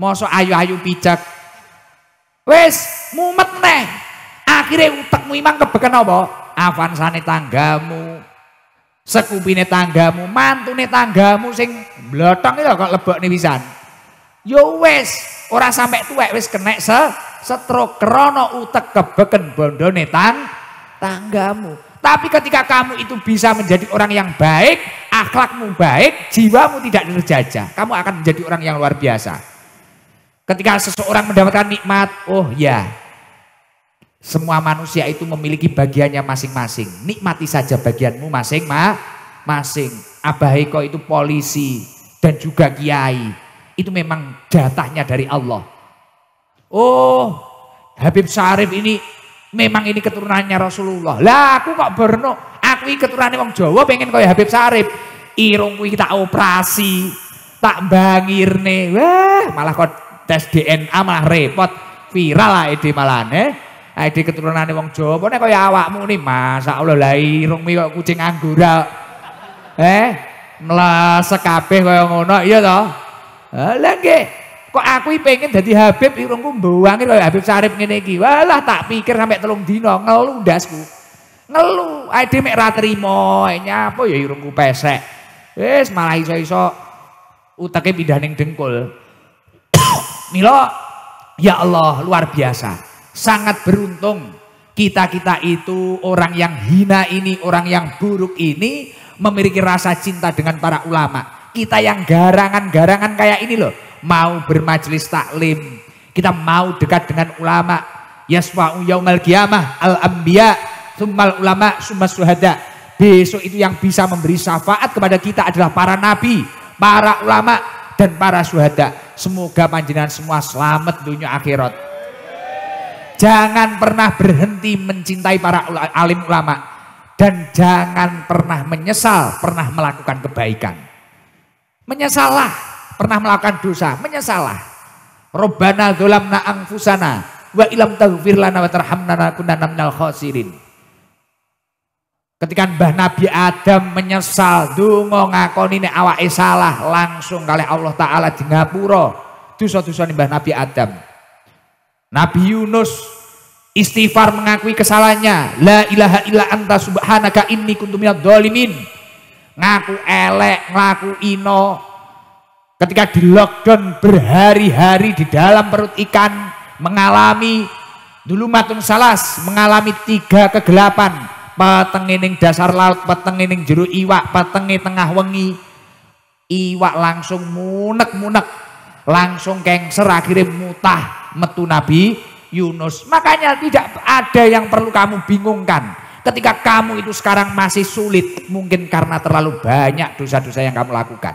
Mosok ayu-ayu pijak. Wes mumet neh. akhirnya utekmu imang kebeken apa? Avansane tanggamu, sekupine tanggamu, mantune tanggamu sing blotong itu kok lebok nih bisa. Yo wes ora sampai tuwek wes kenek se setro krono utek kebeken bondone tang tanggamu. Tapi ketika kamu itu bisa menjadi orang yang baik, akhlakmu baik, jiwamu tidak terjajah. Kamu akan menjadi orang yang luar biasa. Ketika seseorang mendapatkan nikmat, oh ya, semua manusia itu memiliki bagiannya masing-masing. Nikmati saja bagianmu masing-masing. Abah Eko itu polisi dan juga kiai. Itu memang jatahnya dari Allah. Oh, Habib Syarif ini memang ini keturunannya Rasulullah. Lah aku kok berno, aku ini keturunannya orang Jawa pengen kau ya Habib Syarif. Irung kita operasi, tak bangir nih. Wah, malah kok tes DNA malah repot. Viral lah itu malah eh. Ade keturunan wong Jawa, apa nek kaya awakmu ni Allah lah irungmu kok kucing anggura, Eh, mlesek kabeh kaya ngono, iya to? Eh, lah nggih, kok aku pengen jadi Habib irungku mbuwangi kaya Habib Sarip ngene iki. Walah tak pikir sampai telung dinong, ngeluh dasku, Ngeluh, ade mek ra trimo, nyapa ya irungku pesek. Wis malah iso-iso uteke pindah ning dengkul. [COUGHS] Milo, ya Allah luar biasa sangat beruntung kita-kita itu orang yang hina ini, orang yang buruk ini memiliki rasa cinta dengan para ulama. Kita yang garangan-garangan kayak ini loh, mau bermajelis taklim, kita mau dekat dengan ulama. Yaswa'u yaumal qiyamah al-anbiya summal ulama summa suhada. Besok itu yang bisa memberi syafaat kepada kita adalah para nabi, para ulama dan para suhada. Semoga panjenengan semua selamat dunia akhirat. Jangan pernah berhenti mencintai para alim ulama. Dan jangan pernah menyesal pernah melakukan kebaikan. menyesallah pernah melakukan dosa, menyesallah Robbana dzolamna anfusana wa ilam taghfir lana wa tarhamna minal khosirin. Ketika Mbah Nabi Adam menyesal, dungo ngakoni nek awake salah langsung kali Allah taala di ngapura dosa dosa Mbah Nabi Adam. Nabi Yunus istighfar mengakui kesalahannya. La ilaha illa anta subhanaka inni kuntu minadz dolimin, Ngaku elek, ngaku ino. Ketika di lockdown berhari-hari di dalam perut ikan mengalami dulu matun salas mengalami tiga kegelapan petengining dasar laut petengining juru iwak petengi tengah wengi iwak langsung munek-munek langsung kengser akhirnya mutah metu Nabi Yunus. Makanya tidak ada yang perlu kamu bingungkan. Ketika kamu itu sekarang masih sulit, mungkin karena terlalu banyak dosa-dosa yang kamu lakukan.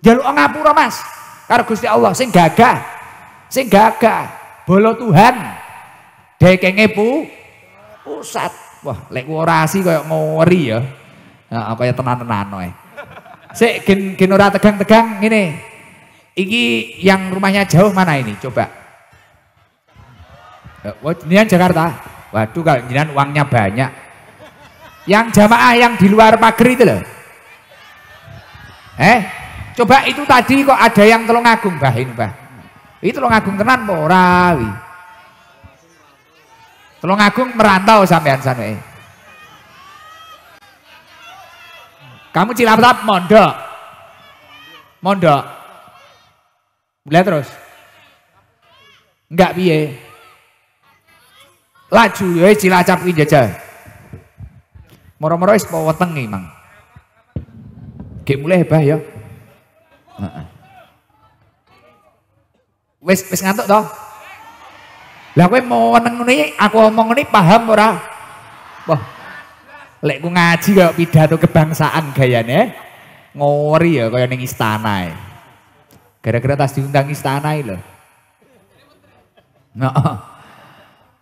Jaluk ngapura mas, karena Gusti Allah sing gagah, sing gagah, bolo Tuhan, dekenge pu, pusat. Wah, lek orasi kayak ngori ya, nah, kayak tenan-tenan noe. Sik gen, gen ora tegang-tegang ini, Iki yang rumahnya jauh mana ini? Coba. Wah, oh, kan Jakarta. Waduh, kalau jenengan uangnya banyak. Yang jamaah yang di luar pagar itu loh. Eh, coba itu tadi kok ada yang telung agung bah ini bah. Itu telung agung tenan morawi. Telung agung merantau sampean Eh. Kamu cilap mondok. Mondok. Lihat terus. Enggak piye. Laju ya Cilacap iki jajal. Moro-moro wis weteng iki, Mang. Gek mulai hebah ya. Wis wis ngantuk toh? Lah kowe mau weteng ngene aku omong ngene paham ora? Wah. Lek ku ngaji kok pidato kebangsaan gayane. Ngori ya kaya ning istana. Ya. Gara-gara tas diundang istana itu. No.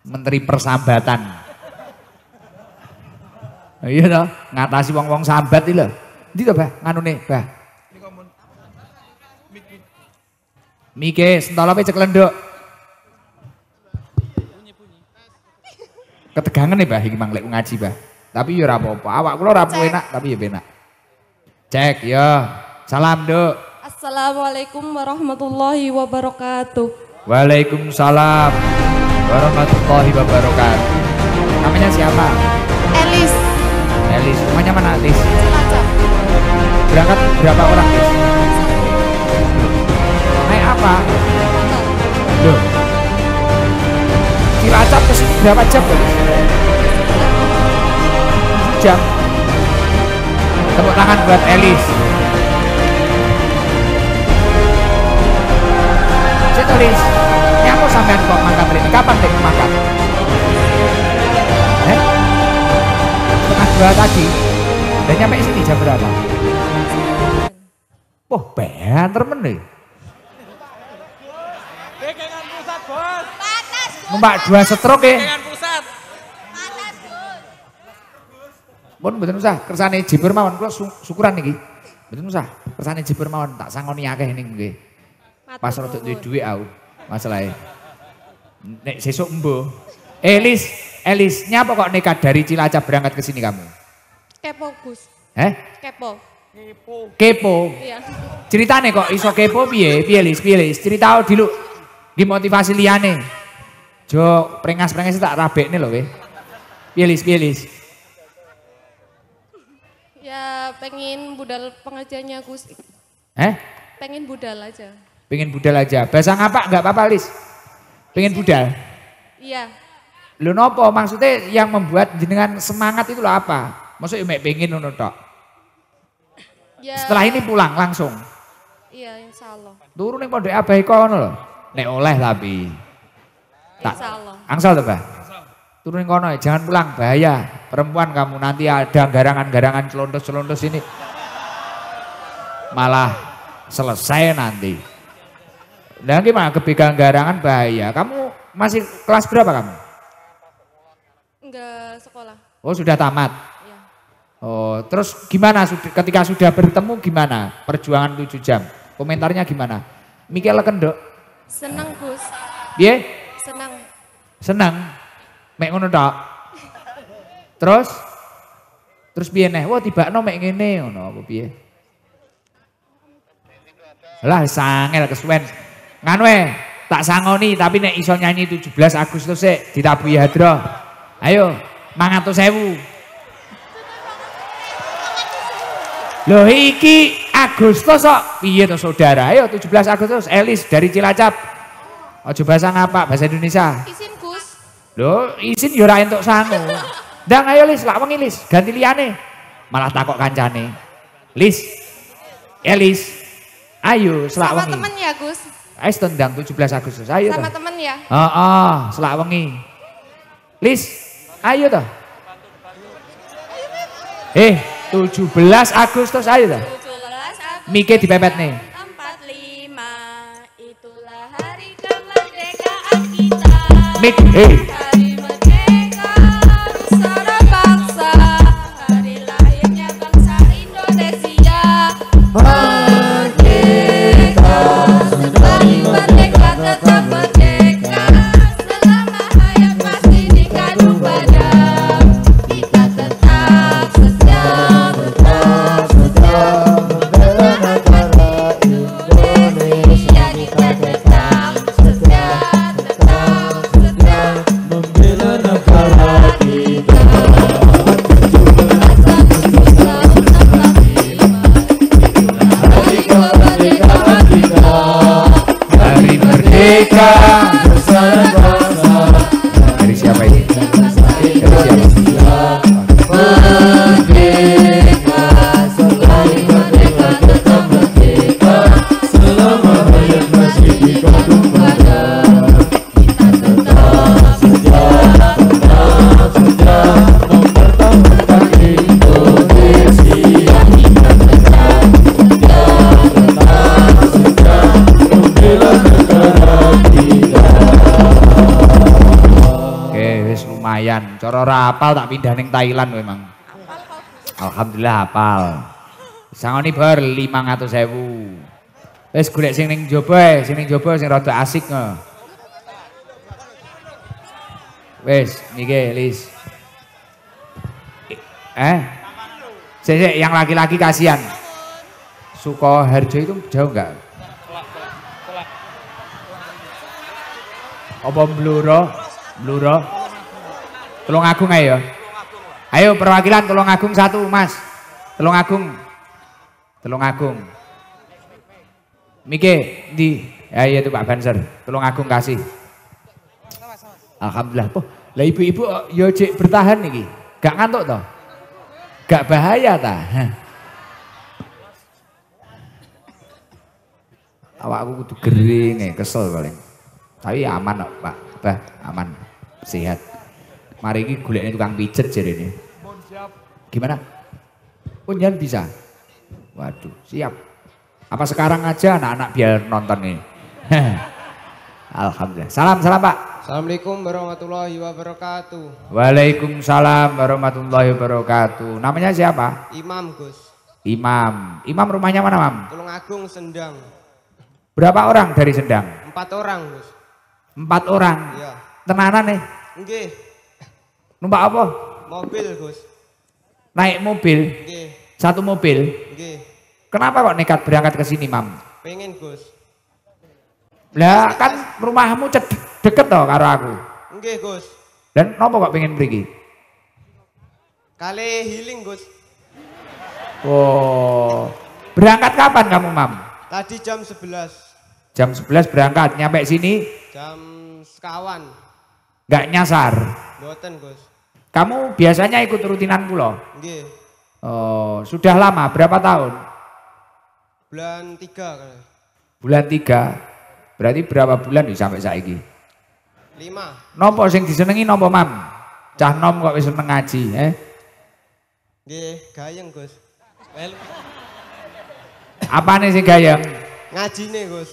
Menteri persambatan, Iya toh, ngatasi wong-wong sambat itu. Ini toh, bah, Bah? Nganune, Bah. Mike, apa cek Dok. Ketegangan nih, Bah, ini mang lek ngaji, Bah. Tapi yo ya rapopo, Awak lo rapopo enak, tapi ya enak. Cek, yo. Iya. Salam, Dok. Assalamualaikum warahmatullahi wabarakatuh. Waalaikumsalam warahmatullahi wabarakatuh. Namanya siapa? Elis. Elis. namanya mana, Elis? Cilacap. Berangkat berapa orang, Elis? Naik apa? Loh. Cilacap ke sini berapa jam, Elis? Jam. Tepuk tangan buat Elis. tulis aku sampean kok mangkat ini kapan deh mangkat eh setengah dua tadi dan nyampe sini jam berapa Wah, temen men Mbak dua setruk ya. Mohon betul usah kersane jibir mawon kula syukuran nih. Betul usah kersane jibir mawon tak sangoni akeh ning nggih. Pas untuk duit, duit aku masalahnya. Nek sesuk embo. Elis, Elis, nyapa kok nekat dari Cilacap berangkat ke sini kamu? Kepo, Gus. Heh? Kepo. Kepo. Kepo. Iya. Ceritane kok iso kepo piye? Piye Elis, Piye Elis Critao dulu dimotivasi liane. Jo prengas-prengas tak rabe nih loh, Piye Elis, Piye Elis. Ya pengen budal pengajiannya Gus. Heh? Pengen budal aja. Pengen budal aja. Bahasa ngapa nggak apa-apa Lis? Pengen budal? Iya. Lu nopo maksudnya yang membuat jenengan semangat itu lo apa? Maksudnya mek pengen ngono tok. Ya. Setelah ini pulang langsung. Iya, insya Allah. Turun nih pondok abai kono loh. Nek oleh tapi. Tak. Insya Allah. Angsal tuh bah. Turun kono ya, jangan pulang bahaya. Perempuan kamu nanti ada garangan-garangan celontos-celontos ini. Malah selesai nanti. Nah, gimana kepikiran garangan bahaya. Kamu masih kelas berapa kamu? Enggak sekolah. Oh, sudah tamat. Iya. Oh, terus gimana ketika sudah bertemu gimana perjuangan 7 jam? Komentarnya gimana? Mikael Kendok. Senang, Gus. Yeah? Senang. Senang. Mek ngono Terus terus piye neh? Wah, tiba tibakno mek ngene ngono apa piye? Lah sangel kesuwen. Nganwe weh, tak sangoni tapi nek iso nyanyi 17 Agustus sik ditabuhi hadroh. Ayo, sewu. Loh iki Agustus kok piye to saudara? Ayo 17 Agustus Elis dari Cilacap. Ojo bahasa ngapa bahasa Indonesia. Isin Gus. Loh, isin yo ora entuk sangu. Ndang ayo Lis, lak wengi Lis, ganti liyane. Malah takok kancane. Lis. Elis. Ayo selamat wengi. ya Gus. Ais tendang 17 Agustus. Ayo Sama temen ya? Heeh, oh, oh, selak wengi. Lis, ayo toh. Eh, 17 Agustus ayo toh. 17 Agustus. Mike dipepet nih. 45 itulah hari Hey. Eh. ora apal tak pindah neng Thailand memang. Alhamdulillah apal. Sangoni bar 500.000. Wis golek sing ning njaba ae, sing ning njaba sing rada asik ngono. Eh. Wes niki Lis. Eh? Sik, yang laki-laki kasihan. Suko Sukoharjo itu jauh enggak? Obom Bluro? Bluro? tolong Agung ayo. Ayo perwakilan tolong Agung satu Mas. tolong Agung. tolong Agung. Mike di ya iya itu Pak Banser. tolong Agung kasih. Alhamdulillah. Oh, lah ibu-ibu eh, yo cek bertahan nih. Gak ngantuk toh? Gak bahaya ta? aku kudu nih eh, kesel paling. Tapi aman Pak. Bah, aman. Sehat. Mari ini goleknya tukang pijet ini. Gimana? Oh, jangan bisa? Waduh, siap. Apa sekarang aja anak-anak biar nonton nih. [LAUGHS] Alhamdulillah. Salam, salam Pak. Assalamualaikum warahmatullahi wabarakatuh. Waalaikumsalam warahmatullahi wabarakatuh. Namanya siapa? Imam Gus. Imam. Imam rumahnya mana, Mam? Tulungagung Sendang. Berapa orang dari Sendang? Empat orang, Gus. Empat orang? Iya. Tenanan nih? Enggih. Numpak apa? Mobil, Gus. Naik mobil? Oke. Satu mobil? Oke. Kenapa kok nekat berangkat ke sini, Mam? Pengen, Gus. Lah, kan rumahmu deket toh karo aku. Nggih, Gus. Dan nopo kok pengen pergi? Kali healing, Gus. Oh. Berangkat kapan kamu, Mam? Tadi jam 11. Jam 11 berangkat, nyampe sini? Jam sekawan. Gak nyasar. Boten, Gus. Kamu biasanya ikut rutinan pulau? Oke. Oh, sudah lama, berapa tahun? Bulan tiga. Bulan tiga. Berarti berapa bulan nih sampai ini? Lima. Nopo sing disenengi nopo mam? Cah nom kok bisa mengaji, ngaji, eh? Nggih, gayeng, Gus. Well. nih sih gayeng? nih Gus.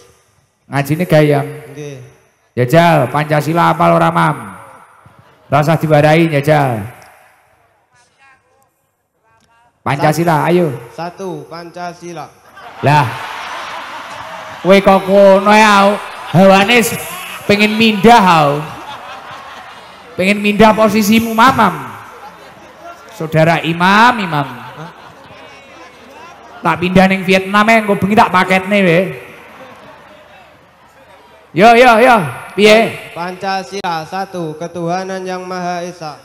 nih gayeng. Oke. Jajal ya, Pancasila apa lo ramam? rasa dibarai, diwadahi jajal. Ya, Pancasila, ayo. Satu, Pancasila. Lah. Kowe kok ngono ya, hawane pengen mindah hau. Pengen mindah posisimu mamam. Saudara imam, imam. Tak pindah ning Vietnam engko eh, bengi tak paketne weh. Yo ya, yo ya, yo, ya. piye? Pancasila satu ketuhanan yang maha esa.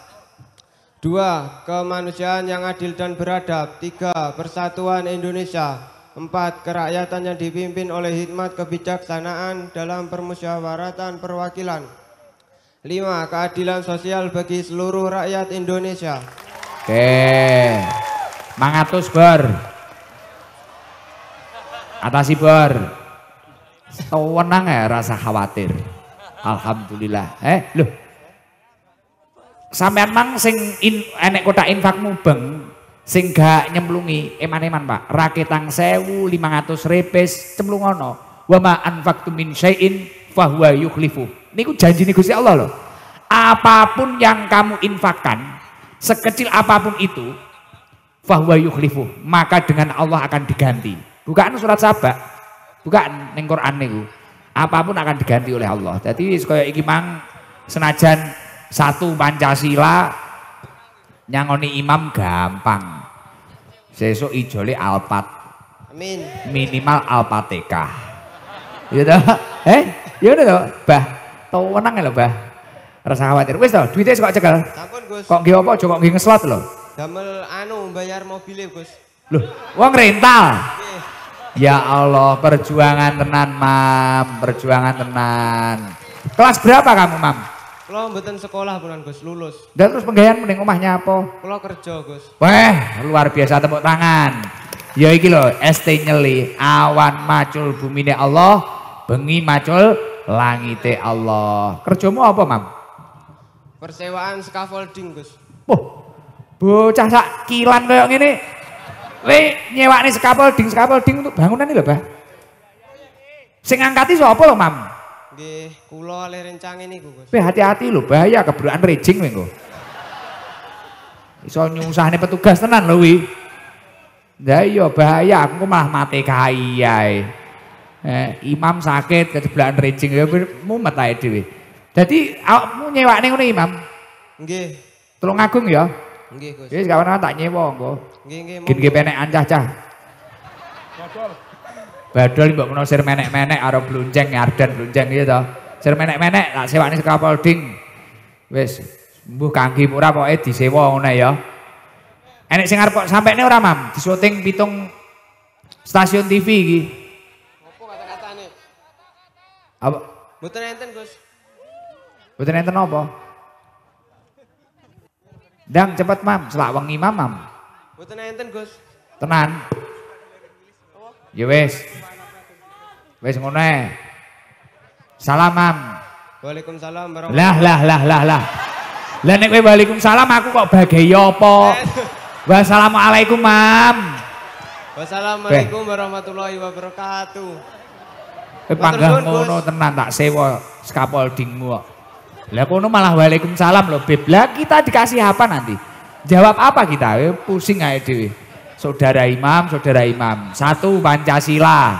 Dua kemanusiaan yang adil dan beradab. Tiga persatuan Indonesia. Empat kerakyatan yang dipimpin oleh hikmat kebijaksanaan dalam permusyawaratan perwakilan. Lima keadilan sosial bagi seluruh rakyat Indonesia. Oke, mangatus bar. Atasi bar tawenang ya rasa khawatir. Alhamdulillah. Eh, loh. Sampean mang sing in, enek kota infak mubeng sing gak nyemplungi eman-eman Pak. Raketang 1500 repes cemplungono. Wa ma anfaqtu min syai'in huwa yukhlifu. Niku janji nih Gusti Allah loh. Apapun yang kamu infakkan, sekecil apapun itu, fahuwa yukhlifu, maka dengan Allah akan diganti. Bukaan surat Sabak bukan neng Quran niku. Apapun akan diganti oleh Allah. Jadi kaya iki mang senajan satu Pancasila nyangoni imam gampang. Sesuk ijoli alpat. Minimal alpateka. Ya toh? Eh, ya udah toh, Bah. ya lo, Bah. Rasa khawatir. Wis toh, duitnya kok cekel. Sampun, Gus. Kok nggih apa aja kok nggih ngeslot lho. Damel anu bayar mobilnya, Gus. Loh, uang rental. Iya. Ya Allah, perjuangan tenan, Mam. Perjuangan tenan. Kelas berapa kamu, Mam? Kalau mboten sekolah punan Gus, lulus. Dan terus penggayaan mending omahnya apa? Kalau kerja, Gus. Wah, luar biasa tepuk tangan. Ya iki lho, ST nyeli, awan macul bumi bumine Allah, bengi macul langite Allah. Kerjamu apa, Mam? Persewaan scaffolding, Gus. Oh, bocah sak kilan koyo ngene, sekapal ding sekapal ding untuk bangunan ini loh Bah. Sing ngangkati sapa lho, Mam? Nggih, kulo le rencang ini Gus. hati-hati loh bahaya keberuan rejing nih engko. Iso nyusahne petugas tenan loh Wi. Nah iya bahaya, aku malah mati kai Eh, imam sakit kejeblakan rejing ya mumet ae Jadi Dadi awakmu nyewakne nih Imam? Nggih. Tolong agung ya. Nggih, Gus. Wis kawan tak nyewa engko. Nggih, nggih. Gin nggih penekan cah-cah. Badol. Badol mbok menawa sir menek-menek karo blunjeng ngarden blunjeng gitu to. Sir menek-menek tak sewani sekapolding. Wis mbuh kangge murah pokoke disewa ngene ya. Enek sing arep kok sampene ora, Mam? syuting pitung stasiun TV iki. Apa kata-katane? Apa? Mboten enten, Gus. Mboten enten apa? Dang cepat mam, selak wengi mam mam. Mboten enten, Gus. Tenan. Ya wis. Wis ngono Salam mam. Waalaikumsalam warahmatullahi Lah lah lah lah lah. Lah nek kowe waalaikumsalam aku kok bagai ya, apa? [LAUGHS] Wassalamualaikum mam. Wassalamualaikum warahmatullahi wabarakatuh. Panggah ngono tenan tak sewa skapoldingmu kok. Lah kono malah waalaikumsalam loh Beb. Lah kita dikasih apa nanti? Jawab apa kita? Eh, pusing aja dewi. Saudara imam, saudara imam. Satu Pancasila.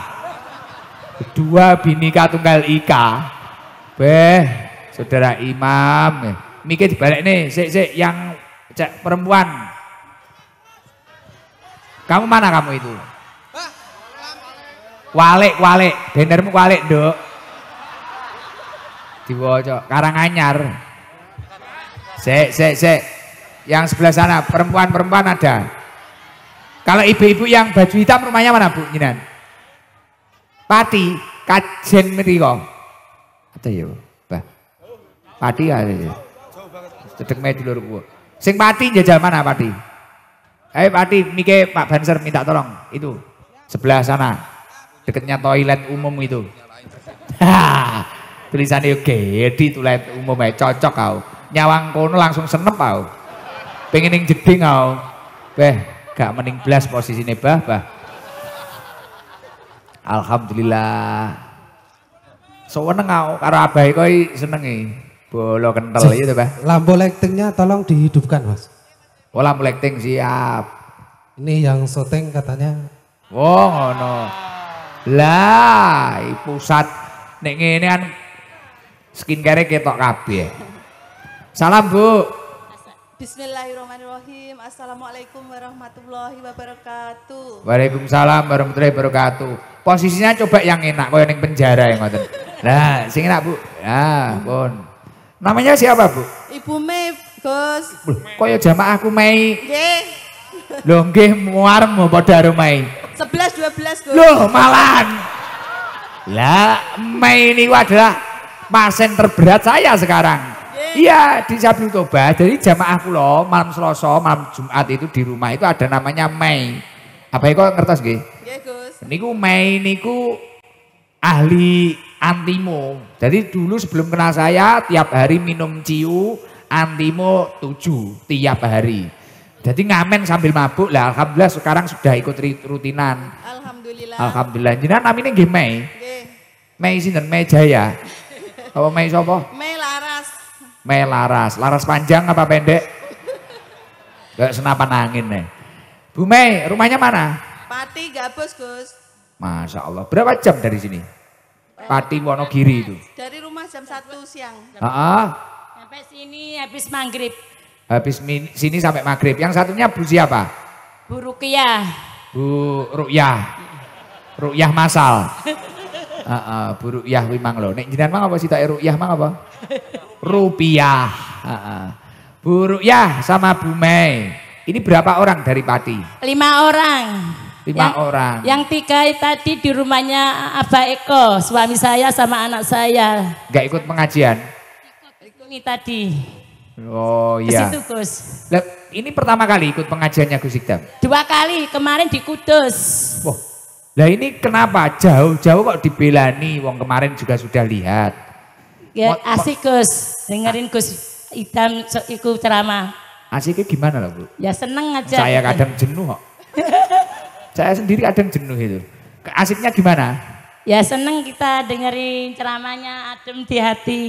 Dua Binika Tunggal Ika. Beh, saudara imam. Eh, mikir dibalik nih, sik sik yang cek perempuan. Kamu mana kamu itu? Walik, walik. Bendermu walik, Dok karang Karanganyar sek sek sek yang sebelah sana perempuan-perempuan ada kalau ibu-ibu yang baju hitam rumahnya mana bu Jinan Pati kajen meriko ada ya bah Pati ada ya sedek dulur bu sing Pati jajal mana Pati eh Pati mike Pak Banser minta tolong itu sebelah sana deketnya toilet umum itu [LAUGHS] tulisannya yo gede tulai umum ya cocok kau nyawang kono langsung senep kau pengen yang jadi kau beh gak mending posisi ini bah bah Alhamdulillah seneng so, kau karo abai seneng senengi bolo kental itu iya bah lampu lightingnya tolong dihidupkan mas oh lampu lighting siap ini yang syuting katanya oh ngono lah pusat nek ngene kan skincare ketok kabeh. Salam Bu. Bismillahirrahmanirrahim. Assalamualaikum warahmatullahi wabarakatuh. Waalaikumsalam warahmatullahi wabarakatuh. Posisinya coba yang enak kau yang penjara yang ngoten. Nah, sing enak Bu. Ya, pun. Namanya siapa Bu? Ibu Mei, Gus. jamaah jamaahku Mei. Nggih. muar nggih pada padha Mei. 11 12 Gus. Loh, malahan. Lah, Mei ini adalah pasien terberat saya sekarang. Iya di Sabtu Toba. Jadi jamaah kulo malam Selasa, malam Jumat itu di rumah itu ada namanya Mei. Apa itu ya ngertes nggih? Nggih, Niku Mei niku ahli antimo. Jadi dulu sebelum kenal saya tiap hari minum ciu antimo tujuh tiap hari. Jadi ngamen sambil mabuk lah alhamdulillah sekarang sudah ikut rutinan. Alhamdulillah. Alhamdulillah. Jadi namanya nggih Mei. sih Mei sinten Mei Jaya. Apa Mei sopo? Mei Laras. Mei Laras. Laras panjang apa pendek? Gak senapan angin nih. Bu Mei, rumahnya mana? Pati Gabus, Gus. Masya Allah. Berapa jam dari sini? Pati Wonogiri itu. Dari rumah jam satu siang. Heeh. Sampai sini habis maghrib. Habis sini sampai maghrib. Yang satunya Bu siapa? Bu Rukiah. Bu Rukyah. Rukyah masal. [LAUGHS] Heeh, bu ru'yah kuwi mang lho. Nek jenengan mang apa sitoke ru'yah mang apa? Rupiah. Heeh. Bu ru'yah sama Bu Mei. Ini berapa orang dari Pati? Lima orang. Lima yang, orang. Yang tiga tadi di rumahnya Abah Eko, suami saya sama anak saya. Gak ikut pengajian? Ikut nih tadi. Oh iya. Ke situ Ini pertama kali ikut pengajiannya Gus Ikdam? Dua kali, kemarin di Kudus. Wah, Nah ini kenapa jauh-jauh kok dibelani? Wong kemarin juga sudah lihat. Ya asik Gus, dengerin Gus Idam iku ceramah. Asiknya gimana loh Bu? Ya seneng aja. Saya kadang jenuh kok. [LAUGHS] Saya sendiri kadang jenuh itu. Asiknya gimana? Ya seneng kita dengerin ceramahnya adem di hati.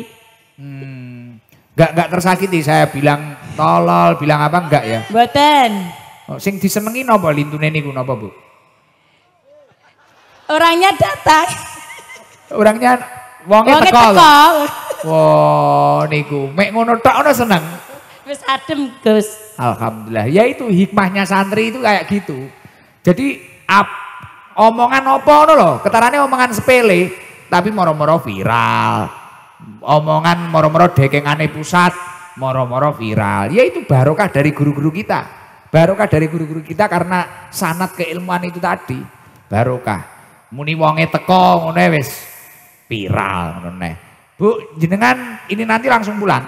Hmm. Gak, gak tersakiti saya bilang tolol, bilang apa enggak ya? Boten. Oh, sing disenengi nopo lintune niku nopo Bu? Orangnya datang. Orangnya wongnya teko. teko. niku mek ngono tok ono seneng. Wis adem, Gus. Alhamdulillah. Ya itu hikmahnya santri itu kayak gitu. Jadi ap, omongan apa ono loh, ketarane omongan sepele tapi moro-moro viral. Omongan moro-moro dekengane pusat, moro-moro viral. Ya itu barokah dari guru-guru kita. Barokah dari guru-guru kita karena sanat keilmuan itu tadi. Barokah. Muni wonge teko ngono wis viral ngono neh. Bu, jenengan ini nanti langsung pulang.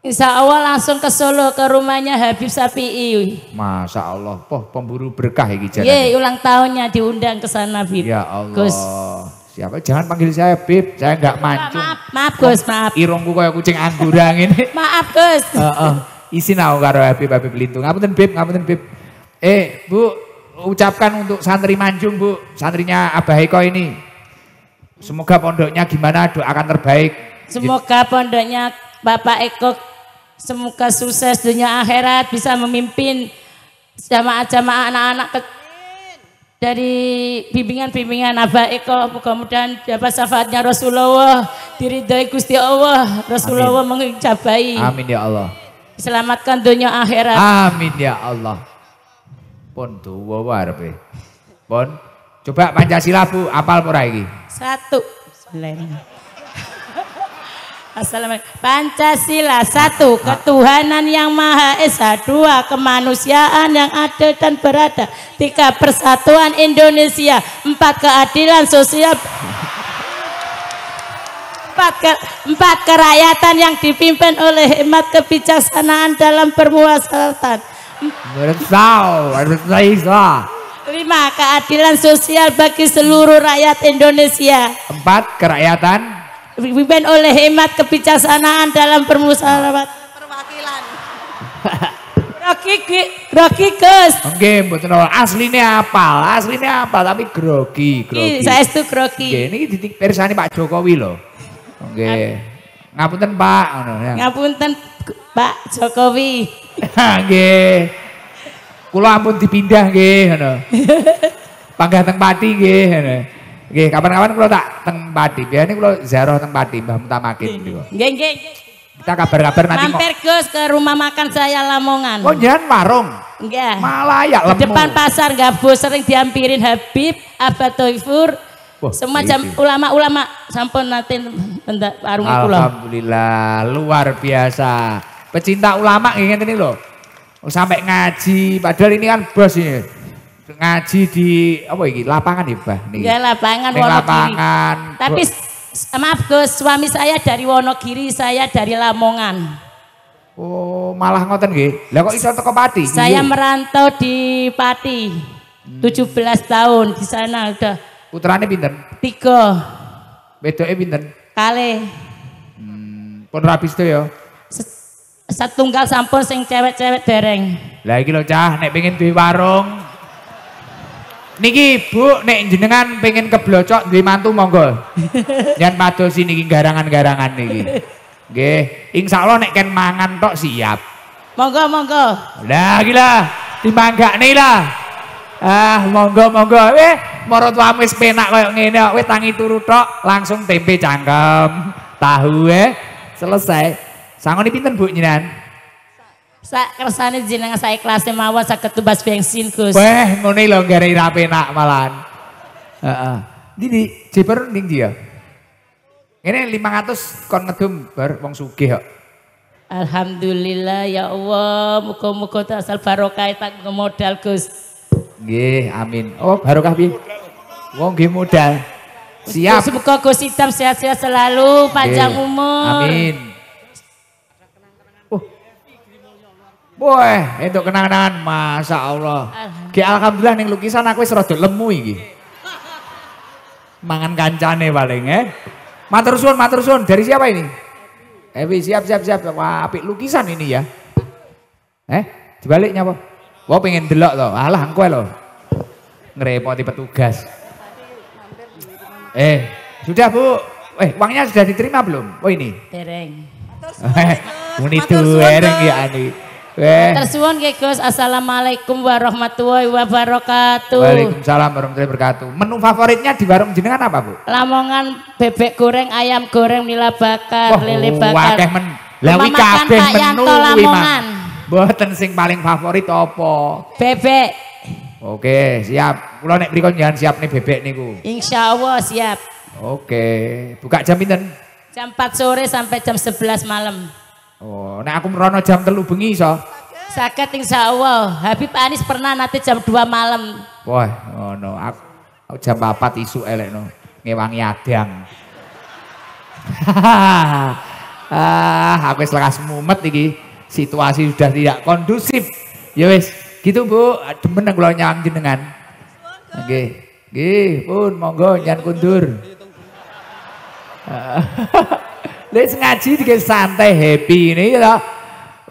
Insya Allah langsung ke Solo ke rumahnya Habib Sapi'i. Masya Allah, poh pemburu berkah ya jalan. Iya, ulang tahunnya diundang ke sana Bib. Ya Allah. Gus. Siapa? Jangan panggil saya Bib, saya enggak mancung. Maaf, maaf Gus, maaf. Irungku kayak kucing anggurang ini. [LAUGHS] maaf Gus. Uh, uh. Isi aku karo Habib Habib Lintung. Ngapain Bib, ngapain Bib. Eh, Bu, ucapkan untuk santri Manjung Bu, santrinya Abah Eko ini. Semoga pondoknya gimana doakan terbaik. Semoga pondoknya Bapak Eko semoga sukses dunia akhirat bisa memimpin jamaah-jamaah anak-anak dari bimbingan-bimbingan Abah Eko mudah-mudahan dapat syafaatnya Rasulullah diri dari Gusti Allah Rasulullah mengucapai amin ya Allah selamatkan dunia akhirat amin ya Allah tuh tuwa warepe. Pon, coba Pancasila Bu apal ora iki? Satu. Assalamualaikum. Pancasila satu, ah. ketuhanan yang maha esa dua, kemanusiaan yang adil dan berada tiga, persatuan Indonesia empat, keadilan sosial empat, ke, empat kerakyatan yang dipimpin oleh hemat kebijaksanaan dalam permuasalatan Bersau, Lima, keadilan sosial bagi seluruh rakyat Indonesia. Empat, kerakyatan. Dipimpin oleh hemat kebijaksanaan dalam permusyawaratan perwakilan. Rocky Rocky Gus. Nggih, asli ini aslinya Asli ini apa? tapi grogi, grogi. Saya itu grogi. Ini niki Pak Jokowi loh. Oke, Ngapunten Pak ya. Ngapunten Pak Jokowi. Nggih. Kula ampun dipindah nggih ngono. Panggah teng Pati nggih ngono. Nggih, kapan-kapan kula tak teng Pati. Biasane kula ziarah teng Pati Mbah Mutamakin niku. Nggih, nggih. Kita kabar-kabar nanti Mampir Gus ke rumah makan saya Lamongan. Oh, jangan warung. Nggih. Malah ya lemu. Depan pasar gabus sering diampirin Habib, Abah Toifur, semacam iya, iya. ulama-ulama sampun nanti warung kula. Alhamdulillah, luar biasa. Pecinta ulama ingin ini loh. Oh, sampai ngaji, padahal ini kan bos ini. Ngaji di apa ini? Lapangan nih nih ya, lapangan, ini lapangan. Tapi maaf Gus, suami saya dari Wonogiri, saya dari Lamongan. Oh, malah ngoten gih. Lah kok iso teko Pati? Saya iya. merantau di Pati. Hmm. belas tahun di sana udah. Putrane binten Tiga. bedoe pinten? Kale. Hmm, pun rapis ya. Setunggal sampun sing cewek-cewek dereng. Lah iki lho cah nek pengen duwe warung. Niki Bu nek jenengan pengen keblocok duwe mantu monggo. Jan [LAUGHS] madosi niki garangan-garangan niki. Nggih, insyaallah nek ken mangan tok siap. Monggo monggo. Lah iki lah dimanggakne lah. Ah, monggo monggo. Eh, marot wae wis penak koyo ngene kok wis tangi turu tok langsung tempe cangkem tahu eh selesai Sangoni pinten Bu njenengan? Sak kersane jenengan saya kelasnya mawon saged tubas bensin Gus. Weh, ngene lho gara ra penak malahan. Heeh. Ndi Jeper ning dia. Ini 500 kon ngedum bar wong sugih kok. Alhamdulillah ya Allah, muga tak asal barokah tak modal Gus. Nggih, amin. Oh, barokah piye? Wong nggih modal. Siap. Semoga Gus Hitam sehat-sehat selalu, panjang umur. Amin. Wah, itu kenangan, masa Allah. Ki alhamdulillah ning lukisan aku wis rada lemu iki. Mangan kancane paling eh. Matur suwun, matur suwun. Dari siapa ini? Evi, siap siap siap. Wah, apik lukisan ini ya. Eh, dibaliknya apa? Wah, pengen delok to. Alah, engko lho. Ngerepoti petugas. Eh, sudah Bu. Eh, uangnya sudah diterima belum? Oh ini. Dereng. Eh, Muni tereng ya ini. Tersuwun nggih Gus. Assalamualaikum warahmatullahi wabarakatuh. Waalaikumsalam warahmatullahi wabarakatuh. Menu favoritnya di warung jenengan apa, Bu? Lamongan bebek goreng, ayam goreng, nila bakar, oh, lele bakar. akeh men. Lah wi kabeh menu Lamongan. Mboten sing paling favorit apa? Bebek. Oke, siap. Kula nek mriku jangan siap nih bebek niku. Insyaallah siap. Oke, buka jam pinten? Jam 4 sore sampai jam 11 malam. Oh, nek nah aku merono jam telu bengi iso. Sakit insya Allah. Habib Anis pernah nanti jam dua malam. Wah, oh no. Aku, aku jam 4 isu elek no. Ngewangi adang. [LAUGHS] ah, aku selekas mumet iki. Situasi sudah tidak kondusif. Ya wis, gitu Bu. Demen kula nyawang jenengan. Nggih. gih pun monggo nyan kundur. [LAUGHS] Lek ngaji dikit santai happy ini ya.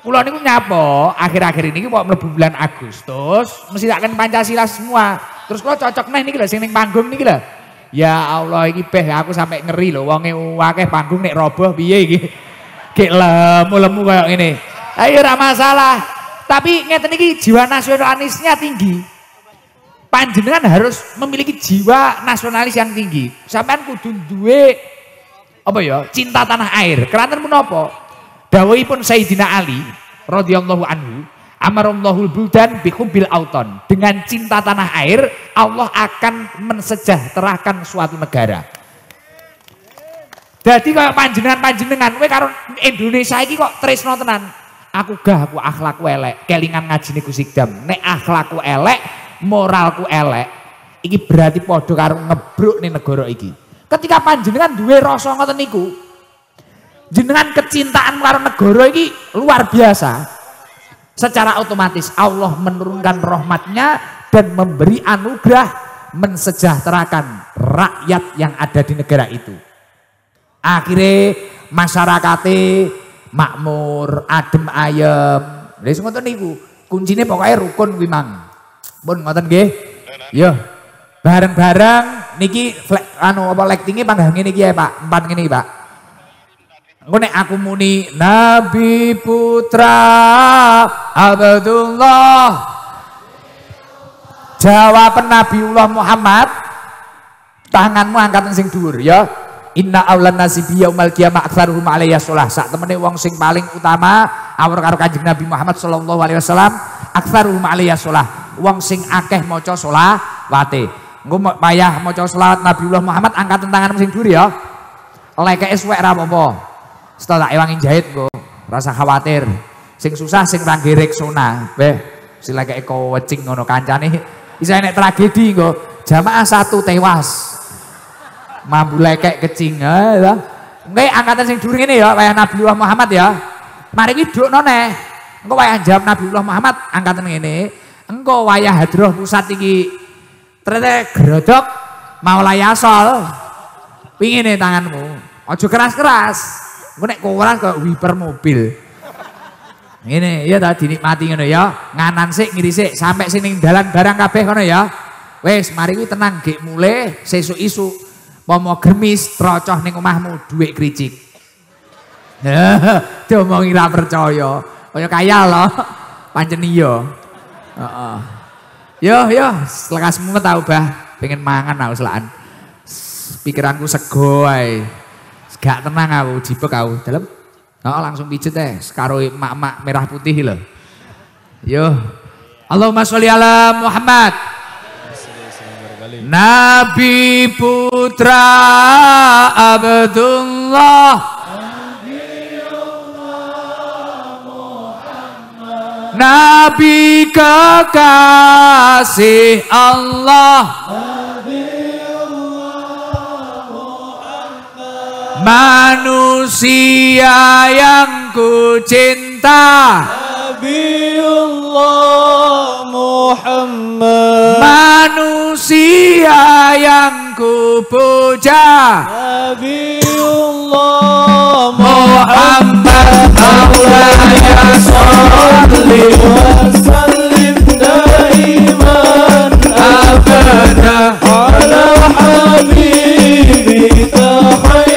ini niku nyapa? akhir-akhir ini kok mlebu bulan Agustus mesti akan Pancasila semua. Terus kulo cocok nih niki lho sing panggung niki lho. Ya Allah ini beh aku sampai ngeri loh, wonge akeh panggung nek roboh piye iki. [LAUGHS] Gek lemu-lemu koyo ngene. Ayo iya, ora masalah. Tapi ngeten iki jiwa nasionalisnya tinggi panjenengan harus memiliki jiwa nasionalis yang tinggi. Sampean kudu duwe apa ya cinta tanah air menopo pun saya Sayyidina Ali radhiyallahu anhu amarullahul buldan bihubil auton dengan cinta tanah air Allah akan mensejahterakan suatu negara jadi kayak panjenengan-panjenengan we karo Indonesia iki kok tresno tenan aku gah aku akhlakku elek kelingan ngaji niku sikdam nek akhlakku elek moralku elek iki berarti padha karo ngebruk nih negara iki Ketika panjenengan dua rasa ngoten niku, jenengan kecintaan karo negoro ini luar biasa. Secara otomatis Allah menurunkan rahmatnya dan memberi anugerah mensejahterakan rakyat yang ada di negara itu. Akhirnya masyarakatnya makmur, adem ayem. Lha ngoten niku. Kuncinya pokoknya rukun kuwi, Mang. Pun ngoten nggih. Yo. Iya. Bareng-bareng niki flek, anu apa lek tinggi panggang ini ya Pak, empat ini Pak. Engko aku muni Nabi Putra Abdullah Jawaban Nabiullah Muhammad tanganmu angkat sing dhuwur ya. Inna aulan nasi yaumal qiyamah aktsaruhum alayya shalah. Sak temene wong sing paling utama awur karo Kanjeng Nabi Muhammad sallallahu alaihi wasallam aktsaruhum alayya shalah. Wong sing akeh maca sholawate. Gue Engko mau cowok selawat Nabiullah Muhammad angkat tangan mesin duri ya. oleh suwek ra apa-apa. Setelah tak ewangin jahit gue rasa khawatir. Sing susah sing ra sona. Weh, si lekeke wecing ngono kancane Bisa enak tragedi gue Jamaah satu tewas. Mambu lekek kecing ya. Engko angkatan sing duri ini ya, wayah Nabiullah Muhammad ya. Mari iki dukno neh. Engko wayah jam Nabiullah Muhammad angkatan ini. Engko wayah hadroh pusat tinggi ternyata gerodok mau layasol pingin nih tanganmu ojo keras-keras gue nek kuras ke wiper mobil ini ya tadi dinikmati ngono ya nganan sih ngiri sih sampai sini jalan barang kabeh ngono ya wes mari wih tenang gak mulai sesu isu mau germis trocoh nih omahmu duit kricik kericik mau [LAUGHS] ngira percaya kaya kaya loh panjeni iya. yo Yo yo, lekasmu tahu bah, pengen mangan aku selaan. Pikiranku segoi, Gak tenang aku, jipe aku. Dalam oh, langsung pijet teh, sekarang mak-mak merah putih lo, Yo. Allahumma sholli ala Muhammad. Nabi putra Abdullah Nabi kekasih Allah Manusia yang ku cinta Allah Muhammad Manusia yang ku puja. kupuja Allah Muhammad Allah Maulaya salli wa sallim daiman abada Ala habibika khair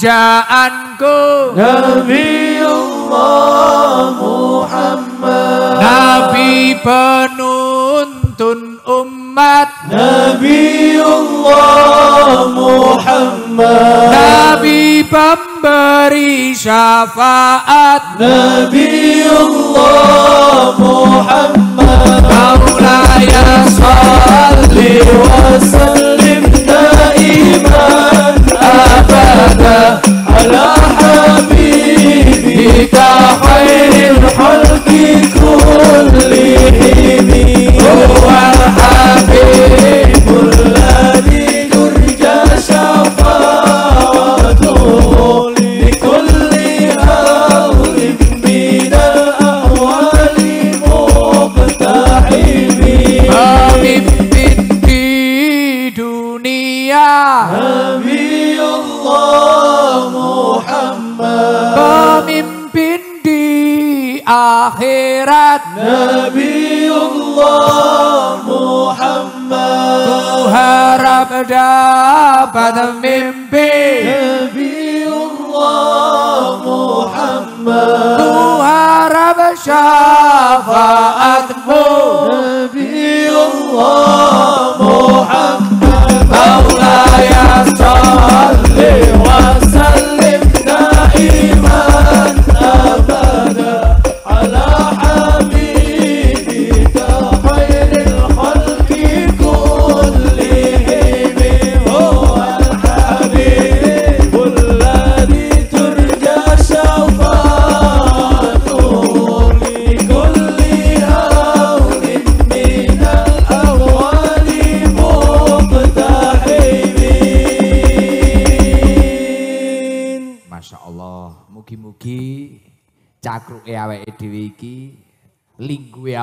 pujaanku Nabiullah Muhammad Nabi penuntun umat Nabiullah Muhammad Nabi pemberi syafaat Nabiullah Muhammad Maulaya salli wa sallim daiman أبدا على حبيبك الخلق كلهم akhirat Nabiullah Muhammad Ku harap dapat mimpi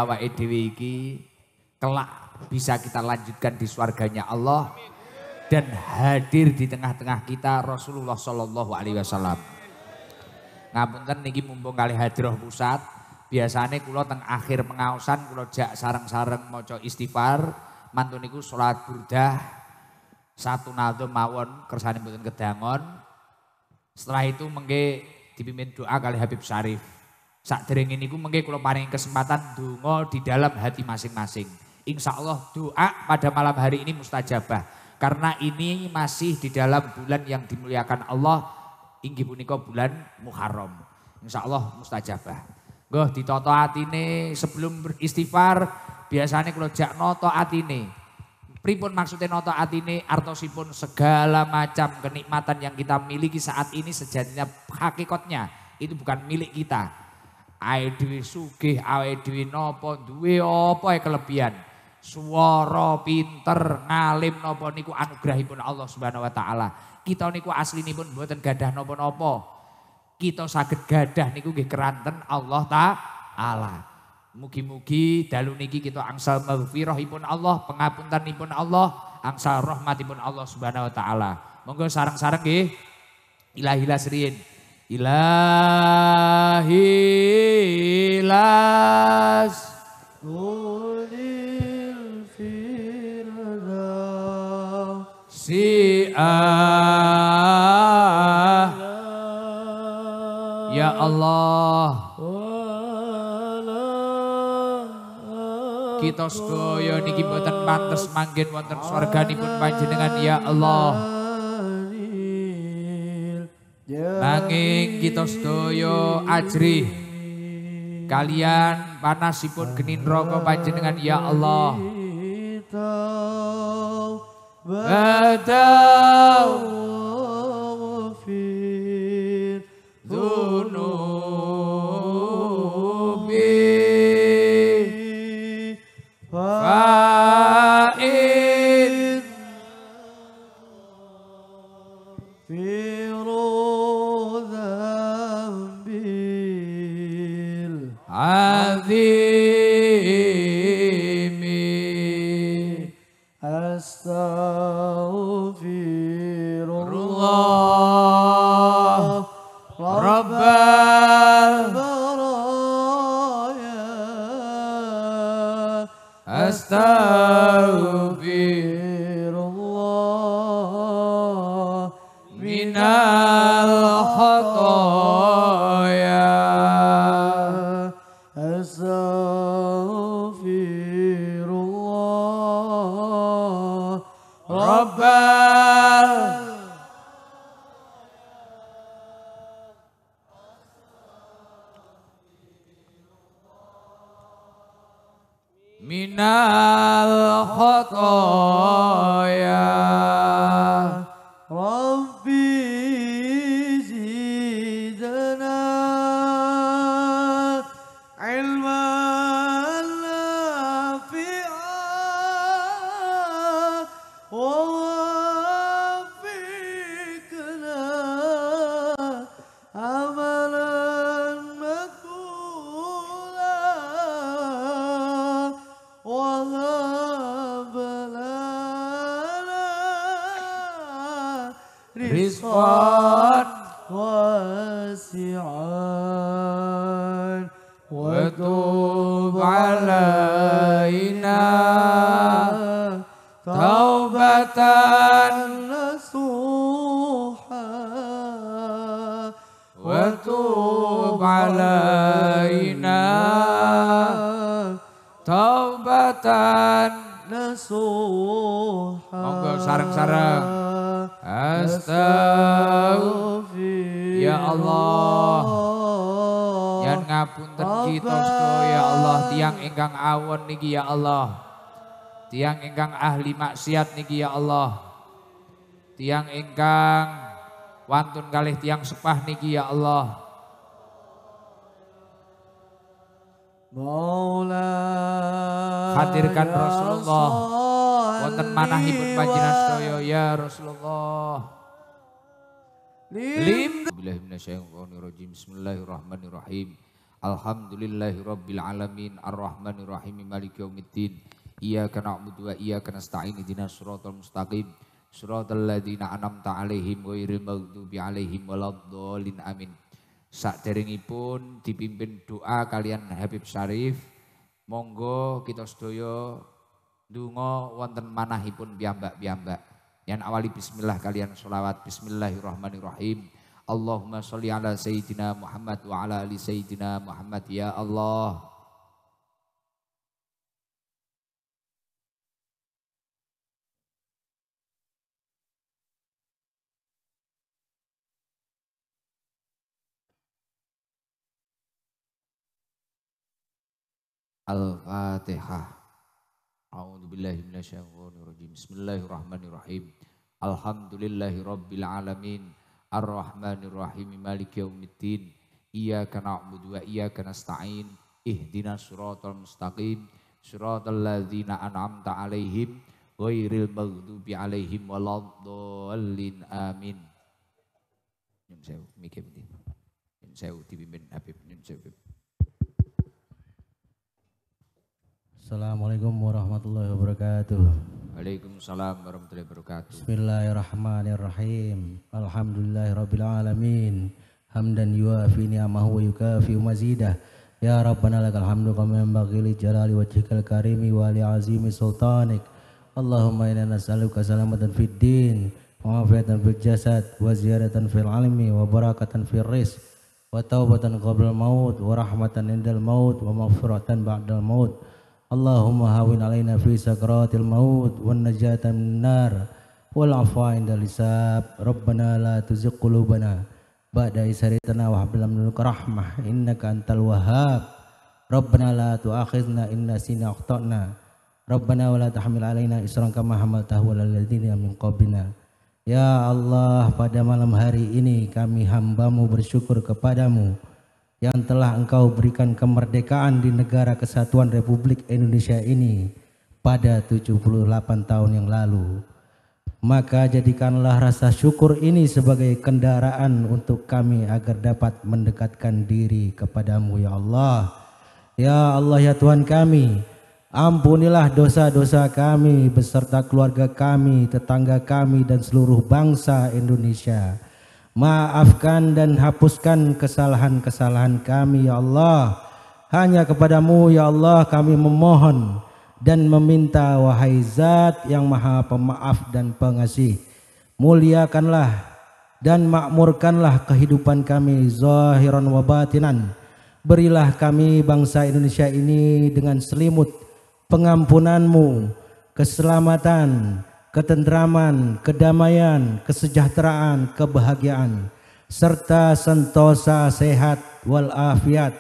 awake dhewe iki kelak bisa kita lanjutkan di swarganya Allah dan hadir di tengah-tengah kita Rasulullah Shallallahu Alaihi Wasallam. Ngapunten niki mumpung kali hadroh pusat, biasanya kulo teng akhir mengausan kulo jak sarang-sarang mojo istighfar, mantuniku sholat burdah, satu nado mawon kersane mboten kedangon. Setelah itu mengge dipimpin doa kali Habib Syarif ini, ku mengke kalau paling kesempatan dungo di dalam hati masing-masing. Insya Allah doa pada malam hari ini mustajabah. Karena ini masih di dalam bulan yang dimuliakan Allah. Inggi puniko bulan Muharram. Insya Allah mustajabah. Goh ditoto ini sebelum beristighfar biasanya kalau jak noto hati ini. Pripun maksudnya noto hati ini, artosipun segala macam kenikmatan yang kita miliki saat ini sejatinya hakikatnya itu bukan milik kita ae dhewe sugih, ae dhewe napa, duwe apa e kelebihan. suara pinter, ngalim napa niku anugerahipun Allah Subhanahu wa taala. Kita niku aslinipun mboten gadah napa-napa. Kita saged gadah niku nggih keranten Allah taala. Mugi-mugi dalu niki kita angsal maghfirahipun Allah, pengapuntanipun Allah, angsal rahmatipun Allah Subhanahu wa taala. Monggo sarang-sarang nggih. Ilahi lasriin ilahi las ulil firda ah ya Allah kita sedaya niki mboten pantes manggen wonten swarganipun panjenengan ya Allah Nanging kita sedaya ajri kalian panasipun genin roko panjenengan ya Allah. minal khotol Tiang ingkang ahli maksiat niki ya Allah. Tiang ingkang wantun kalih tiang sepah niki ya Allah. Maula hadirkan ya Rasulullah wonten manahipun panjenengan sedaya ya Rasulullah. Lim Billahi minasyaitonir rajim. Bismillahirrahmanirrahim. Alhamdulillahirabbil alamin arrahmanirrahim maliki yaumiddin. Iyyaka na'budu wa iyyaka nasta'in ihdinas suratul mustaqim siratal ladzina an'amta 'alaihim ghairil maghdubi 'alaihim waladdallin amin. pun dipimpin doa kalian Habib Syarif monggo kita sedaya donga wonten manahipun piyambak-piyambak. Yang awali bismillah kalian sholawat bismillahirrahmanirrahim. Allahumma sholli ala sayyidina Muhammad wa ala ali sayyidina Muhammad ya Allah. Al-Fatihah. A'udzu billahi minasyaitonir rajim. Bismillahirrahmanirrahim. Alhamdulillahi rabbil alamin. Ar-Rahmanir Rahim Maliki yaumiddin. Iyyaka na'budu wa iyyaka nasta'in. Ihdinas shiratal mustaqim. Shiratal ladzina an'amta 'alaihim ghairil maghdubi 'alaihim waladdallin. Amin. Nyun sewu, mikir penting. Nyun sewu dipimpin Habib Nyun sewu. Assalamualaikum warahmatullahi wabarakatuh. Waalaikumsalam warahmatullahi wabarakatuh. Bismillahirrahmanirrahim. Alhamdulillahirabbil alamin. Hamdan yuafi ni'amahu wa yukafi mazidah. Ya Rabbana lakal hamdu kama yanbaghi li jalali wajhikal karimi wa li azimi sultanik. Allahumma inna nas'aluka salamatan fid din wa afiyatan fil jasad wa ziyadatan fil ilmi wa barakatan fil rizq wa taubatan qabla maut wa rahmatan indal maut wa maghfiratan ba'dal maut. Allahumma hawin alaina fi sakratil maut wan najata minnar wal afwa inda lisab rabbana la tuzigh qulubana ba'da isharitana wa hab lana rahmah innaka antal wahhab rabbana la tu'akhidhna in nasina akhtana rabbana wa la tahmil alaina isran kama hamaltahu alal ladzina min qablina ya Allah pada malam hari ini kami hambamu bersyukur kepadamu yang telah engkau berikan kemerdekaan di negara kesatuan Republik Indonesia ini pada 78 tahun yang lalu. Maka jadikanlah rasa syukur ini sebagai kendaraan untuk kami agar dapat mendekatkan diri kepadamu ya Allah. Ya Allah ya Tuhan kami, ampunilah dosa-dosa kami beserta keluarga kami, tetangga kami dan seluruh bangsa Indonesia. Maafkan dan hapuskan kesalahan-kesalahan kami ya Allah. Hanya kepadamu ya Allah kami memohon dan meminta wahai zat yang maha pemaaf dan pengasih. Muliakanlah dan makmurkanlah kehidupan kami zahiran wa batinan. Berilah kami bangsa Indonesia ini dengan selimut pengampunanmu, keselamatan, ketentraman, kedamaian, kesejahteraan, kebahagiaan, serta sentosa sehat walafiat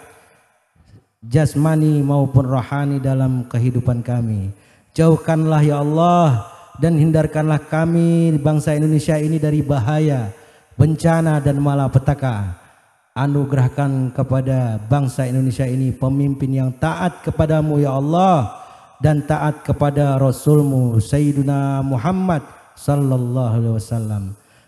jasmani maupun rohani dalam kehidupan kami. Jauhkanlah ya Allah dan hindarkanlah kami bangsa Indonesia ini dari bahaya, bencana dan malapetaka. Anugerahkan kepada bangsa Indonesia ini pemimpin yang taat kepadamu ya Allah dan taat kepada Rasulmu Sayyiduna Muhammad sallallahu alaihi wasallam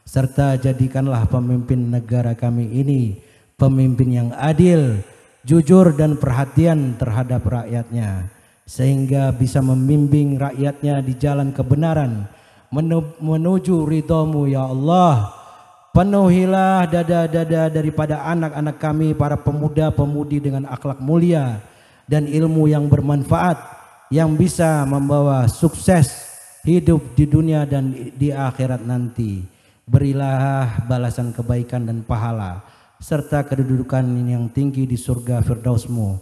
serta jadikanlah pemimpin negara kami ini pemimpin yang adil, jujur dan perhatian terhadap rakyatnya sehingga bisa membimbing rakyatnya di jalan kebenaran menuju ridhamu ya Allah penuhilah dada-dada daripada anak-anak kami para pemuda-pemudi dengan akhlak mulia dan ilmu yang bermanfaat yang bisa membawa sukses hidup di dunia dan di akhirat nanti. Berilah balasan kebaikan dan pahala serta kedudukan yang tinggi di surga firdausmu.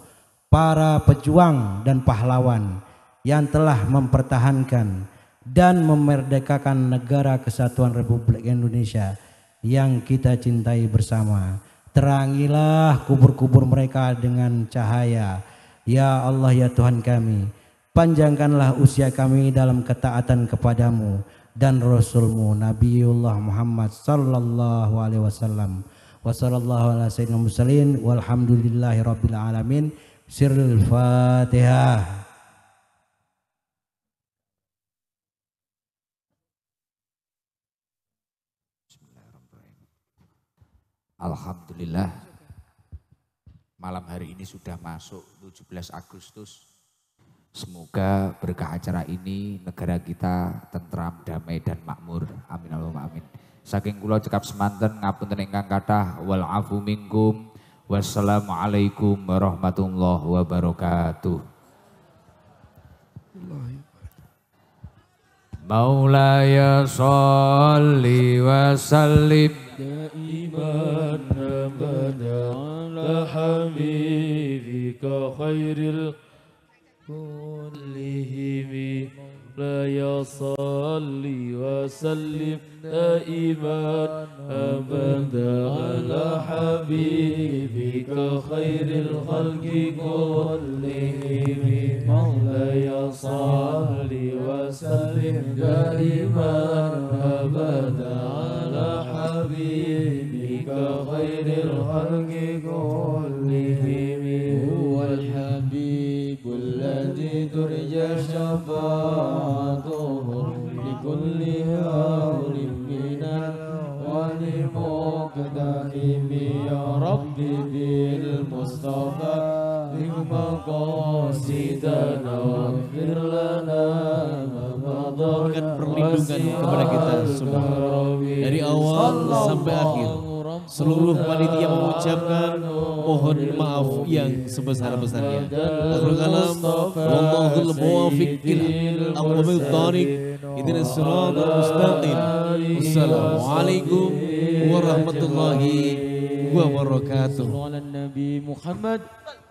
Para pejuang dan pahlawan yang telah mempertahankan dan memerdekakan negara kesatuan Republik Indonesia yang kita cintai bersama. Terangilah kubur-kubur mereka dengan cahaya. Ya Allah ya Tuhan kami panjangkanlah usia kami dalam ketaatan kepadamu dan Rasulmu Nabiullah Muhammad sallallahu alaihi wasallam wa sallallahu ala sayyidina mursalin walhamdulillahi rabbil alamin sirrul fatihah Alhamdulillah malam hari ini sudah masuk 17 Agustus Semoga berkah acara ini negara kita tentram, damai dan makmur. Amin Allahumma amin. Saking kula cekap semanten ngapunten ingkang kathah wal afu minkum. Wassalamualaikum warahmatullahi wabarakatuh. Maulaya salli wa sallim daiman abada ala habibika khairil كلهم لا يصلي وسلم دائما أبدا على حبيبك خير الخلق كلهم مولاي يصلي وسلم دائما أبدا على حبيبك خير الخلق كلهم الحبيب الذي ترجى شفاعته لكل هار يا بالمصطفى واغفر لنا perlindungan kepada kita semua dari awal sampai akhir Seluruh panitia mengucapkan mohon maaf yang sebesar-besarnya. Akhirul Wassalamualaikum warahmatullahi wabarakatuh.